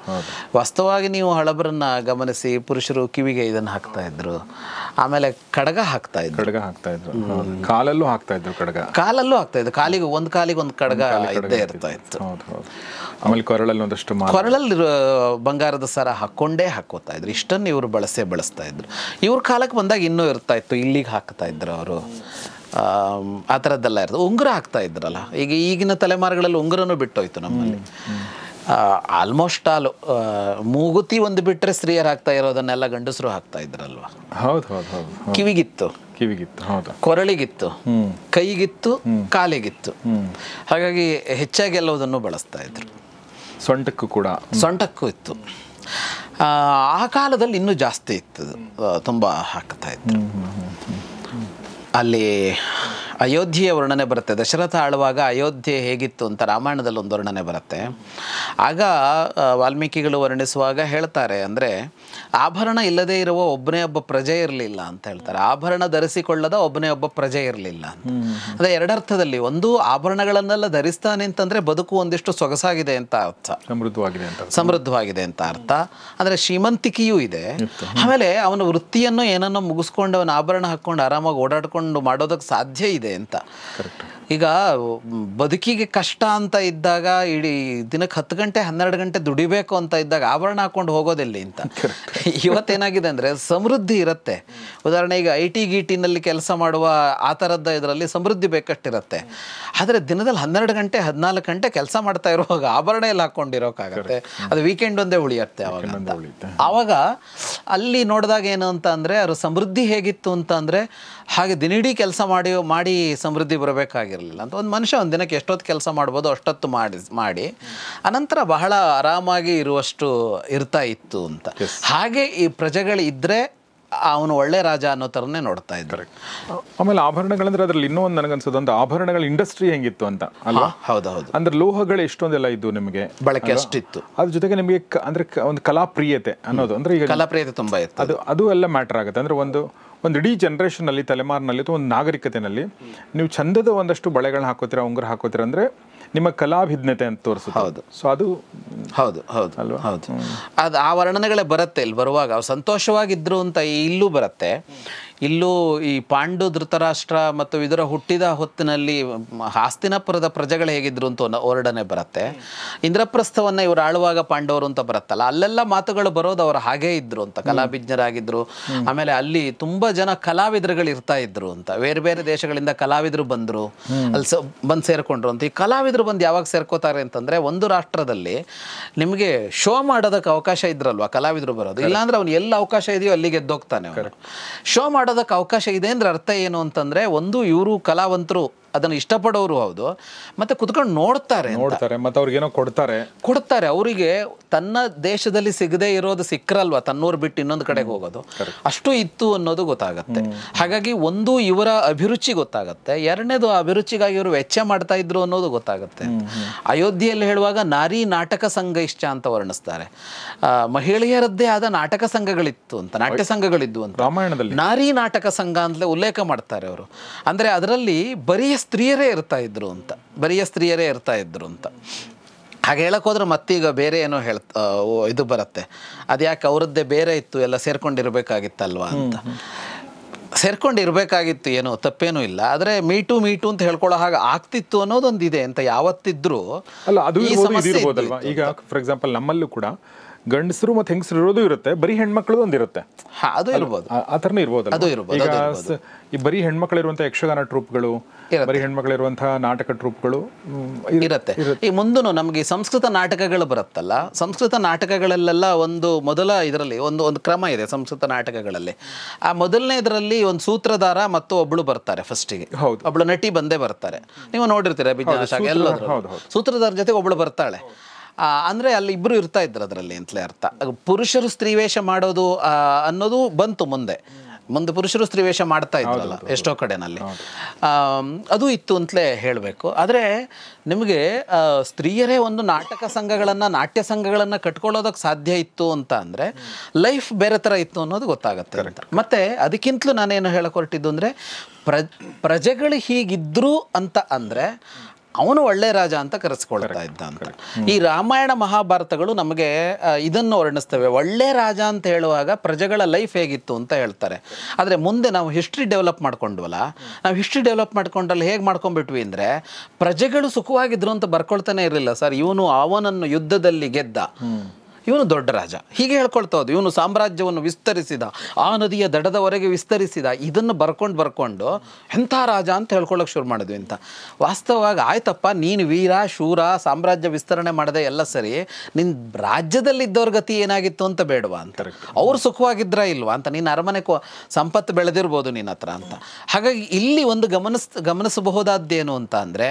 ವಾಸ್ತವವಾಗಿ ನೀವು ಹಳಬರನ್ನು ಗಮನಿಸಿ ಪುರುಷರು ಕಿವಿಗೆ ಇದನ್ನು ಹಾಕ್ತಾ ಇದ್ರು ಆಮೇಲೆ ಕಡಗ ಹಾಕ್ತಾ ಇದ್ರು ಕಡಗ ಹಾಕ್ತಾ ಇದ್ರು ಕಾಲಲ್ಲೂ ಹಾಕ್ತಾ ಇದ್ರು ಕಡಗ ಕಾಲಲ್ಲೂ ಹಾಕ್ತಾ ಇದ್ರು ಕಾಲಿಗೆ ಒಂದು ಕಾಲಿಗೆ ಒಂದು ಕಡಗ ಇದ್ದೇ ಇರ್ತಾ ಇತ್ತು ಆಮೇಲೆ ಕೊರಳಲ್ಲಿ ಒಂದಷ್ಟು ಕೊರಳಲ್ಲಿ ಬಂಗಾರದ ಸರ ಹಾಕೊಂಡೇ ಹಾಕೋತಾ ಇದ್ರು ಇಷ್ಟನ್ನು ಇವರು ಬಳಸೇ ಬಳಸ್ತಾ ಇದ್ರು ಇವ್ರ ಕಾಲಕ್ಕೆ ಬಂದಾಗ ಇನ್ನೂ ಇರ್ತಾ ಇತ್ತು ಇಲ್ಲಿಗೆ ಹಾಕ್ತಾ ಇದ್ರು ಅವರು ಆ ಥರದ್ದೆಲ್ಲ ಇರ್ತದೆ ಉಂಗುರ ಹಾಕ್ತಾ ಇದ್ರಲ್ಲ ಈಗ ಈಗಿನ ತಲೆಮಾರುಗಳಲ್ಲಿ ಉಂಗುರನು ಬಿಟ್ಟೋಯ್ತು ನಮ್ಮಲ್ಲಿ ಆಲ್ಮೋಸ್ಟ್ ಆಲ್ ಮೂಗುತಿ ಒಂದು ಬಿಟ್ಟರೆ ಸ್ತ್ರೀಯರು ಹಾಕ್ತಾ ಇರೋದನ್ನೆಲ್ಲ ಗಂಡಸರು ಹಾಕ್ತಾ ಇದ್ರಲ್ವ ಹೌದು ಹೌದು ಹೌದು ಕಿವಿಗಿತ್ತು ಕಿವಿಗಿತ್ತು ಹೌದು ಕೊರಳಿಗಿತ್ತು ಕೈಗಿತ್ತು ಕಾಲಿಗಿತ್ತು ಹಾಗಾಗಿ ಹೆಚ್ಚಾಗಿ ಎಲ್ಲವುದನ್ನು ಬಳಸ್ತಾ ಇದ್ರು ಸೊಂಟಕ್ಕೂ ಕೂಡ ಸೊಂಟಕ್ಕೂ ಇತ್ತು ಆ ಕಾಲದಲ್ಲಿ ಇನ್ನೂ ಜಾಸ್ತಿ ಇತ್ತು ತುಂಬ ಹಾಕ್ತಾ ಇತ್ತು ಅಲ್ಲಿ ಅಯೋಧ್ಯೆಯ ವರ್ಣನೆ ಬರುತ್ತೆ ದಶರಥ ಆಳುವಾಗ ಅಯೋಧ್ಯೆ ಹೇಗಿತ್ತು ಅಂತ ರಾಮಾಯಣದಲ್ಲಿ ಒಂದು ವರ್ಣನೆ ಬರುತ್ತೆ ಆಗ ವಾಲ್ಮೀಕಿಗಳು ವರ್ಣಿಸುವಾಗ ಹೇಳ್ತಾರೆ ಅಂದರೆ ಆಭರಣ ಇಲ್ಲದೆ ಇರುವ ಒಬ್ಬನೇ ಒಬ್ಬ ಪ್ರಜೆ ಇರಲಿಲ್ಲ ಅಂತ ಹೇಳ್ತಾರೆ ಆಭರಣ ಧರಿಸಿಕೊಳ್ಳದ ಒಬ್ಬನೇ ಒಬ್ಬ ಪ್ರಜೆ ಇರಲಿಲ್ಲ ಅದೇ ಎರಡರ್ಥದಲ್ಲಿ ಒಂದು ಆಭರಣಗಳನ್ನೆಲ್ಲ ಧರಿಸ್ತಾನೆ ಅಂತಂದ್ರೆ ಬದುಕು ಒಂದಿಷ್ಟು ಸೊಗಸಾಗಿದೆ ಅಂತ ಅರ್ಥ ಸಮೃದ್ಧವಾಗಿದೆ ಅಂತ ಸಮೃದ್ಧವಾಗಿದೆ ಅಂತ ಅರ್ಥ ಅಂದ್ರೆ ಶ್ರೀಮಂತಿಕೆಯೂ ಇದೆ ಆಮೇಲೆ ಅವನ ವೃತ್ತಿಯನ್ನು ಏನನ್ನೋ ಮುಗಿಸ್ಕೊಂಡು ಅವನ ಆಭರಣ ಹಾಕೊಂಡು ಆರಾಮಾಗಿ ಓಡಾಡ್ಕೊಂಡು ಮಾಡೋದಕ್ಕೆ ಸಾಧ್ಯ ಇದೆ ಅಂತ ಈಗ ಬದುಕಿಗೆ ಕಷ್ಟ ಅಂತ ಇದ್ದಾಗ ಇಡೀ ದಿನಕ್ಕೆ ಹತ್ತು ಗಂಟೆ ಹನ್ನೆರಡು ಗಂಟೆ ದುಡಿಬೇಕು ಅಂತ ಇದ್ದಾಗ ಆಭರಣ ಹಾಕೊಂಡು ಹೋಗೋದೆಲ್ಲಿ ಅಂತ ಇವತ್ತೇನಾಗಿದೆ ಅಂದರೆ ಸಮೃದ್ಧಿ ಇರುತ್ತೆ ಉದಾಹರಣೆ ಈಗ ಐ ಟಿ ಗಿಟಿನಲ್ಲಿ ಕೆಲಸ ಮಾಡುವ ಆ ಥರದ ಇದರಲ್ಲಿ ಸಮೃದ್ಧಿ ಬೇಕಷ್ಟಿರುತ್ತೆ ಆದರೆ ದಿನದಲ್ಲಿ ಹನ್ನೆರಡು ಗಂಟೆ ಹದಿನಾಲ್ಕು ಗಂಟೆ ಕೆಲಸ ಮಾಡ್ತಾ ಇರುವಾಗ ಆಭರಣ ಎಲ್ಲ ಹಾಕ್ಕೊಂಡಿರೋಕ್ಕಾಗತ್ತೆ ಅದು ವೀಕೆಂಡ್ ಒಂದೇ ಉಳಿಯುತ್ತೆ ಅವಾಗ ಆವಾಗ ಅಲ್ಲಿ ನೋಡಿದಾಗ ಏನು ಅಂತ ಅಂದರೆ ಅವರು ಸಮೃದ್ಧಿ ಹೇಗಿತ್ತು ಅಂತ ಅಂದರೆ ಹಾಗೆ ದಿನಿಡೀ ಕೆಲಸ ಮಾಡಿ ಮಾಡಿ ಸಮೃದ್ಧಿ ಬರಬೇಕಾಗಿರಲಿಲ್ಲ ಅಂತ ಒಂದು ಮನುಷ್ಯ ಒಂದು ದಿನಕ್ಕೆ ಎಷ್ಟೊತ್ತು ಕೆಲಸ ಮಾಡ್ಬೋದು ಅಷ್ಟೊತ್ತು ಮಾಡಿ ಮಾಡಿ ಅನಂತರ ಬಹಳ ಆರಾಮಾಗಿ ಇರುವಷ್ಟು ಇರ್ತಾ ಇತ್ತು ಅಂತ ಹಾಗೆ ಈ ಪ್ರಜೆಗಳಿದ್ದರೆ ಅವನು ಒಳ್ಳೆ ರಾಜ ಅನ್ನೋ ಥರನೇ ನೋಡ್ತಾ ಇದ್ದಾರೆ ಆಮೇಲೆ ಆಭರಣಗಳಂದ್ರೆ ಅದರಲ್ಲಿ ಇನ್ನೂ ಒಂದು ನನಗನ್ಸೋದು ಆಭರಣಗಳ ಇಂಡಸ್ಟ್ರಿ ಹೆಂಗಿತ್ತು ಅಂತ ಅಲ್ಲ ಹೌದೌದು ಅಂದ್ರೆ ಲೋಹಗಳು ಎಷ್ಟೊಂದೆಲ್ಲ ಇದ್ದು ನಿಮಗೆ ಬಳಕೆ ಅಷ್ಟಿತ್ತು ಅದ್ರ ಜೊತೆಗೆ ನಿಮಗೆ ಅಂದ್ರೆ ಒಂದು ಕಲಾಪ್ರಿಯತೆ ಅನ್ನೋದು ಅಂದ್ರೆ ಈಗ ಕಲಾಪ್ರಿಯತೆ ತುಂಬಾ ಇತ್ತು ಅದು ಅದು ಎಲ್ಲ ಮ್ಯಾಟರ್ ಆಗುತ್ತೆ ಅಂದ್ರೆ ಒಂದು ಒಂದು ಇಡೀ ಅಲ್ಲಿ ತಲೆಮಾರಿನಲ್ಲಿ ಅಥವಾ ಒಂದು ನಾಗರಿಕತೆಯಲ್ಲಿ ನೀವು ಚಂದದ ಒಂದಷ್ಟು ಬಳೆಗಳನ್ನ ಹಾಕೋತೀರಾ ಉಂಗುರ ಹಾಕೋತೀರಾ ಅಂದ್ರೆ ನಿಮ್ಮ ಕಲಾಭಿಜ್ಞತೆ ಅಂತ ತೋರಿಸುತ್ತೆ ಹೌದು ಸೊ ಅದು ಹೌದು ಹೌದು ಅಲ್ವಾ ಹೌದು ಅದು ಆ ವರ್ಣನೆಗಳೇ ಬರುತ್ತೆ ಇಲ್ಲಿ ಬರುವಾಗ ಅವ್ರು ಸಂತೋಷವಾಗಿದ್ರು ಅಂತ ಇಲ್ಲೂ ಬರುತ್ತೆ ಇಲ್ಲೂ ಈ ಪಾಂಡು ಧೃತರಾಷ್ಟ್ರ ಮತ್ತು ಇದರ ಹುಟ್ಟಿದ ಹೊತ್ತಿನಲ್ಲಿ ಹಾಸ್ತಿನಪುರದ ಪ್ರಜೆಗಳು ಹೇಗಿದ್ರು ಅಂತ ಹೊರಡನೆ ಬರುತ್ತೆ ಇಂದ್ರಪ್ರಸ್ಥವನ್ನ ಇವರು ಆಳುವಾಗ ಪಾಂಡವರು ಅಂತ ಬರುತ್ತಲ್ಲ ಅಲ್ಲೆಲ್ಲ ಮಾತುಗಳು ಬರೋದು ಅವರು ಹಾಗೇ ಇದ್ರು ಅಂತ ಕಲಾಭಿಜ್ಞರಾಗಿದ್ರು ಆಮೇಲೆ ಅಲ್ಲಿ ತುಂಬಾ ಜನ ಕಲಾವಿದರುಗಳು ಇರ್ತಾ ಇದ್ರು ಅಂತ ಬೇರೆ ಬೇರೆ ದೇಶಗಳಿಂದ ಕಲಾವಿದರು ಬಂದರು ಅಲ್ಲಿ ಬಂದ್ ಬಂದು ಅಂತ ಈ ಕಲಾವಿದರು ಬಂದು ಯಾವಾಗ ಸೇರ್ಕೋತಾರೆ ಅಂತಂದ್ರೆ ಒಂದು ರಾಷ್ಟ್ರದಲ್ಲಿ ನಿಮಗೆ ಶೋ ಮಾಡೋದಕ್ಕೆ ಅವಕಾಶ ಇದ್ರಲ್ವಾ ಕಲಾವಿದರು ಬರೋದು ಇಲ್ಲಾಂದ್ರೆ ಅವ್ನು ಎಲ್ಲ ಅವಕಾಶ ಇದೆಯೋ ಅಲ್ಲಿ ಗೆದ್ದೋಗ್ತಾನೆ ಶೋ ಮಾಡೋ ಮಾಡೋದಕ್ಕೆ ಅವಕಾಶ ಇದೆ ಅಂದ್ರೆ ಅರ್ಥ ಏನು ಅಂತಂದರೆ ಒಂದು ಇವರು ಕಲಾವಂತರು ಅದನ್ನು ಇಷ್ಟಪಡೋರು ಹೌದು ಮತ್ತೆ ಕುತ್ಕೊಂಡು ನೋಡ್ತಾರೆ ನೋಡ್ತಾರೆ ಮತ್ತೆ ಅವ್ರಿಗೇನೋ ಕೊಡ್ತಾರೆ ಕೊಡ್ತಾರೆ ಅವರಿಗೆ ತನ್ನ ದೇಶದಲ್ಲಿ ಸಿಗದೆ ಇರೋದು ಸಿಕ್ಕರಲ್ವಾ ತನ್ನೂರು ಬಿಟ್ಟು ಇನ್ನೊಂದು ಕಡೆಗೆ ಹೋಗೋದು ಅಷ್ಟು ಇತ್ತು ಅನ್ನೋದು ಗೊತ್ತಾಗುತ್ತೆ ಹಾಗಾಗಿ ಒಂದು ಇವರ ಅಭಿರುಚಿ ಗೊತ್ತಾಗತ್ತೆ ಎರಡನೇದು ಅಭಿರುಚಿಗಾಗಿ ಇವರು ವೆಚ್ಚ ಮಾಡ್ತಾ ಇದ್ರು ಅನ್ನೋದು ಗೊತ್ತಾಗುತ್ತೆ ಅಯೋಧ್ಯೆಯಲ್ಲಿ ಹೇಳುವಾಗ ನಾರಿ ನಾಟಕ ಸಂಘ ಇಷ್ಟ ಅಂತ ವರ್ಣಿಸ್ತಾರೆ ಮಹಿಳೆಯರದ್ದೇ ಆದ ನಾಟಕ ಸಂಘಗಳಿತ್ತು ಅಂತ ನಾಟ್ಯ ಸಂಘಗಳಿದ್ವು ಅಂತ ರಾಮಾಯಣದಲ್ಲಿ ನಾರಿ ನಾಟಕ ಸಂಘ ಅಂತಲೇ ಉಲ್ಲೇಖ ಮಾಡ್ತಾರೆ ಅವರು ಅಂದ್ರೆ ಅದರಲ್ಲಿ ಬರೀ ಸ್ತ್ರೀಯರೇ ಇರ್ತಾ ಇದ್ರು ಅಂತ ಬರಿಯ ಸ್ತ್ರೀಯರೇ ಇರ್ತಾ ಇದ್ರು ಅಂತ ಹಾಗೆ ಹೋದ್ರೆ ಮತ್ತೀಗ ಬೇರೆ ಏನೋ ಹೇಳ್ತಾ ಇದು ಬರುತ್ತೆ ಅದ್ಯಾಕೆ ಅವರದ್ದೇ ಬೇರೆ ಇತ್ತು ಎಲ್ಲ ಸೇರ್ಕೊಂಡಿರ್ಬೇಕಾಗಿತ್ತಲ್ವಾ ಅಂತ ಸೇರ್ಕೊಂಡಿರ್ಬೇಕಾಗಿತ್ತು ಏನೋ ತಪ್ಪೇನೂ ಇಲ್ಲ ಆದ್ರೆ ಮೀಟು ಮೀಟು ಅಂತ ಹೇಳ್ಕೊಳ್ಳೋ ಹಾಗೆ ಆಗ್ತಿತ್ತು ಅನ್ನೋದೊಂದಿದೆ ಅಂತ ಯಾವತ್ತಿದ್ರೂ ಅಲ್ಲ ಅದು ಈಗ ಫಾರ್ ಎಕ್ಸಾಂಪಲ್ ನಮ್ಮಲ್ಲೂ ಕೂಡ ಗಂಡಸರು ಮತ್ತೆ ಹೆಂಗಸರು ಇರೋದು ಇರುತ್ತೆ ಬರೀ ಹೆಣ್ಮಕ್ಳದು ಒಂದಿರುತ್ತೆ ಅದು ಇರ್ಬೋದು ಆ ಥರನೇ ಇರ್ಬೋದು ಅದು ಇರ್ಬೋದು ಈ ಬರೀ ಹೆಣ್ಮಕ್ಳಿರುವಂಥ ಯಕ್ಷಗಾನ ಟ್ರೂಪ್ಗಳು ಬರೀ ಹೆಣ್ಮಕ್ಳಿರುವಂತಹ ನಾಟಕ ಟ್ರೂಪ್ಗಳು ಇರುತ್ತೆ ಈ ಮುಂದೂ ನಮಗೆ ಸಂಸ್ಕೃತ ನಾಟಕಗಳು ಬರುತ್ತಲ್ಲ ಸಂಸ್ಕೃತ ನಾಟಕಗಳಲ್ಲೆಲ್ಲ ಒಂದು ಮೊದಲ ಇದರಲ್ಲಿ ಒಂದು ಒಂದು ಕ್ರಮ ಇದೆ ಸಂಸ್ಕೃತ ನಾಟಕಗಳಲ್ಲಿ ಆ ಮೊದಲನೇದರಲ್ಲಿ ಒಂದು ಸೂತ್ರಧಾರ ಮತ್ತು ಒಬ್ಳು ಬರ್ತಾರೆ ಫಸ್ಟಿಗೆ ಹೌದು ಒಬ್ಳು ನಟಿ ಬಂದೇ ಬರ್ತಾರೆ ನೀವು ನೋಡಿರ್ತೀರ ಬಿಜ್ಞಾನ ಸೂತ್ರಧಾರ ಜೊತೆ ಒಬ್ಬಳು ಬರ್ತಾಳೆ ಅಂದರೆ ಅಲ್ಲಿ ಇಬ್ಬರು ಇರ್ತಾ ಇದ್ರು ಅದರಲ್ಲಿ ಅಂತಲೇ ಅರ್ಥ ಪುರುಷರು ಸ್ತ್ರೀವೇಷ ಮಾಡೋದು ಅನ್ನೋದು ಬಂತು ಮುಂದೆ ಮುಂದೆ ಪುರುಷರು ಸ್ತ್ರೀವೇಷ ಮಾಡ್ತಾ ಇದ್ರಲ್ಲ ಎಷ್ಟೋ ಕಡೆನಲ್ಲಿ ಅದು ಇತ್ತು ಅಂತಲೇ ಹೇಳಬೇಕು ಆದರೆ ನಿಮಗೆ ಸ್ತ್ರೀಯರೇ ಒಂದು ನಾಟಕ ಸಂಘಗಳನ್ನು ನಾಟ್ಯ ಸಂಘಗಳನ್ನು ಕಟ್ಕೊಳ್ಳೋದಕ್ಕೆ ಸಾಧ್ಯ ಇತ್ತು ಅಂತ ಅಂದರೆ ಲೈಫ್ ಬೇರೆ ಥರ ಇತ್ತು ಅನ್ನೋದು ಗೊತ್ತಾಗುತ್ತೆ ಮತ್ತು ಅದಕ್ಕಿಂತಲೂ ನಾನೇನು ಹೇಳಕ್ಕೆ ಹೊರಟಿದ್ದು ಅಂದರೆ ಪ್ರಜ್ ಪ್ರಜೆಗಳು ಹೀಗಿದ್ರು ಅಂತ ಅಂದರೆ ಅವನು ಒಳ್ಳೆ ರಾಜ ಅಂತ ಕರೆಸ್ಕೊಳ್ತಾ ಇದ್ದ ಅಂತ ಈ ರಾಮಾಯಣ ಮಹಾಭಾರತಗಳು ನಮಗೆ ಇದನ್ನು ವರ್ಣಿಸ್ತವೆ ಒಳ್ಳೆ ರಾಜ ಅಂತ ಹೇಳುವಾಗ ಪ್ರಜೆಗಳ ಲೈಫ್ ಹೇಗಿತ್ತು ಅಂತ ಹೇಳ್ತಾರೆ ಆದರೆ ಮುಂದೆ ನಾವು ಹಿಸ್ಟ್ರಿ ಡೆವಲಪ್ ಮಾಡ್ಕೊಂಡ್ವಲ್ಲ ನಾವು ಹಿಸ್ಟ್ರಿ ಡೆವಲಪ್ ಮಾಡ್ಕೊಂಡಲ್ಲಿ ಹೇಗೆ ಮಾಡ್ಕೊಂಡ್ಬಿಟ್ವಿ ಅಂದರೆ ಪ್ರಜೆಗಳು ಸುಖವಾಗಿದ್ರು ಅಂತ ಬರ್ಕೊಳ್ತಾನೆ ಇರಲಿಲ್ಲ ಸರ್ ಇವನು ಅವನನ್ನು ಯುದ್ಧದಲ್ಲಿ ಗೆದ್ದ ಇವನು ದೊಡ್ಡ ರಾಜ ಹೀಗೆ ಹೇಳ್ಕೊಳ್ತಾ ಹೋದ್ ಇವನು ಸಾಮ್ರಾಜ್ಯವನ್ನು ವಿಸ್ತರಿಸಿದ ಆ ನದಿಯ ದಡದವರೆಗೆ ವಿಸ್ತರಿಸಿದ ಇದನ್ನು ಬರ್ಕೊಂಡು ಬರ್ಕೊಂಡು ಎಂಥ ರಾಜ ಅಂತ ಹೇಳ್ಕೊಳ್ಳೋಕೆ ಶುರು ಮಾಡಿದ್ವಿ ಅಂತ ವಾಸ್ತವವಾಗಿ ಆಯ್ತಪ್ಪ ನೀನು ವೀರ ಶೂರ ಸಾಮ್ರಾಜ್ಯ ವಿಸ್ತರಣೆ ಮಾಡದೆ ಎಲ್ಲ ಸರಿ ನಿನ್ನ ರಾಜ್ಯದಲ್ಲಿದ್ದವ್ರ ಗತಿ ಏನಾಗಿತ್ತು ಅಂತ ಬೇಡವಾ ಅಂತ ಅವ್ರು ಸುಖವಾಗಿದ್ರ ಇಲ್ವಾ ಅಂತ ನೀನು ಅರಮನೆ ಸಂಪತ್ತು ಬೆಳೆದಿರ್ಬೋದು ನಿನ್ನ ಹತ್ರ ಅಂತ ಹಾಗಾಗಿ ಇಲ್ಲಿ ಒಂದು ಗಮನಿಸ್ ಗಮನಿಸಬಹುದಾದ್ದೇನು ಅಂತ ಅಂದರೆ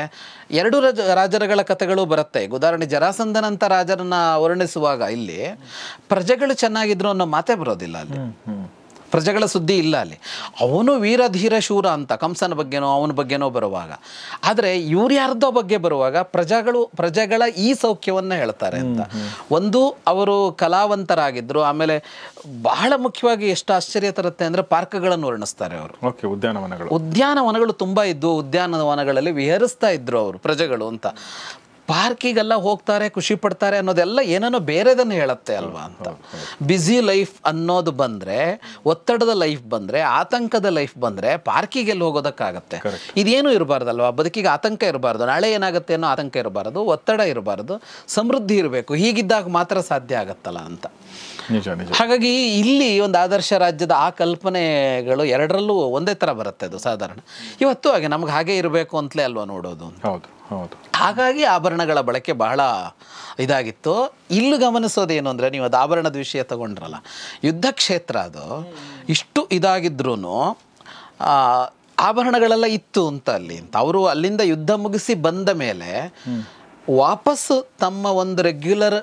ಎರಡು ರಾಜರಗಳ ಕಥೆಗಳು ಬರುತ್ತೆ ಉದಾಹರಣೆ ಜರಾಸಂಧನಂತ ರಾಜರನ್ನ ವರ್ಣಿಸುವಾಗ ಇಲ್ಲಿ ಪ್ರಜೆಗಳು ಚೆನ್ನಾಗಿದ್ರು ಅನ್ನೋ ಮಾತೇ ಬರೋದಿಲ್ಲ ಅಲ್ಲಿ ಪ್ರಜೆಗಳ ಸುದ್ದಿ ಇಲ್ಲ ಅಲ್ಲಿ ಅವನು ವೀರಧೀರ ಶೂರ ಅಂತ ಕಂಸನ ಬಗ್ಗೆನೋ ಅವನ ಬಗ್ಗೆನೋ ಬರುವಾಗ ಆದರೆ ಇವ್ರ್ಯಾರ್ದೋ ಬಗ್ಗೆ ಬರುವಾಗ ಪ್ರಜೆಗಳು ಪ್ರಜೆಗಳ ಈ ಸೌಖ್ಯವನ್ನು ಹೇಳ್ತಾರೆ ಅಂತ ಒಂದು ಅವರು ಕಲಾವಂತರಾಗಿದ್ದರು ಆಮೇಲೆ ಬಹಳ ಮುಖ್ಯವಾಗಿ ಎಷ್ಟು ಆಶ್ಚರ್ಯ ತರುತ್ತೆ ಅಂದರೆ ಪಾರ್ಕ್ಗಳನ್ನು ವರ್ಣಿಸ್ತಾರೆ ಅವರು ಓಕೆ ಉದ್ಯಾನವನಗಳು ಉದ್ಯಾನವನಗಳು ತುಂಬ ಇದ್ದವು ಉದ್ಯಾನವನಗಳಲ್ಲಿ ವಿಹರಿಸ್ತಾ ಇದ್ದರು ಅವರು ಪ್ರಜೆಗಳು ಅಂತ ಪಾರ್ಕಿಗೆಲ್ಲ ಹೋಗ್ತಾರೆ ಖುಷಿ ಪಡ್ತಾರೆ ಅನ್ನೋದೆಲ್ಲ ಏನೇನೋ ಬೇರೆದನ್ನು ಹೇಳುತ್ತೆ ಅಲ್ವಾ ಅಂತ ಬ್ಯುಸಿ ಲೈಫ್ ಅನ್ನೋದು ಬಂದರೆ ಒತ್ತಡದ ಲೈಫ್ ಬಂದರೆ ಆತಂಕದ ಲೈಫ್ ಬಂದರೆ ಪಾರ್ಕಿಗೆಲ್ಲಿ ಹೋಗೋದಕ್ಕಾಗತ್ತೆ ಇದೇನು ಇರಬಾರ್ದಲ್ವಾ ಬದುಕಿಗೆ ಆತಂಕ ಇರಬಾರ್ದು ನಾಳೆ ಏನಾಗುತ್ತೆ ಅನ್ನೋ ಆತಂಕ ಇರಬಾರ್ದು ಒತ್ತಡ ಇರಬಾರ್ದು ಸಮೃದ್ಧಿ ಇರಬೇಕು ಹೀಗಿದ್ದಾಗ ಮಾತ್ರ ಸಾಧ್ಯ ಆಗತ್ತಲ್ಲ ಅಂತ ಹಾಗಾಗಿ ಇಲ್ಲಿ ಒಂದು ಆದರ್ಶ ರಾಜ್ಯದ ಆ ಕಲ್ಪನೆಗಳು ಎರಡರಲ್ಲೂ ಒಂದೇ ಥರ ಬರುತ್ತೆ ಅದು ಸಾಧಾರಣ ಇವತ್ತು ಹಾಗೆ ನಮ್ಗೆ ಹಾಗೆ ಇರಬೇಕು ಅಂತಲೇ ಅಲ್ವಾ ನೋಡೋದು ಹೌದು ಹೌದು ಹಾಗಾಗಿ ಆಭರಣಗಳ ಬಳಕೆ ಬಹಳ ಇದಾಗಿತ್ತು ಇಲ್ಲೂ ಗಮನಿಸೋದೇನು ಅಂದರೆ ನೀವು ಅದು ಆಭರಣದ ವಿಷಯ ತಗೊಂಡ್ರಲ್ಲ ಯುದ್ಧ ಕ್ಷೇತ್ರ ಅದು ಇಷ್ಟು ಇದಾಗಿದ್ರೂ ಆಭರಣಗಳೆಲ್ಲ ಇತ್ತು ಅಂತ ಅಲ್ಲಿ ಅಂತ ಅವರು ಅಲ್ಲಿಂದ ಯುದ್ಧ ಮುಗಿಸಿ ಬಂದ ಮೇಲೆ ವಾಪಸ್ ತಮ್ಮ ಒಂದು ರೆಗ್ಯುಲರ್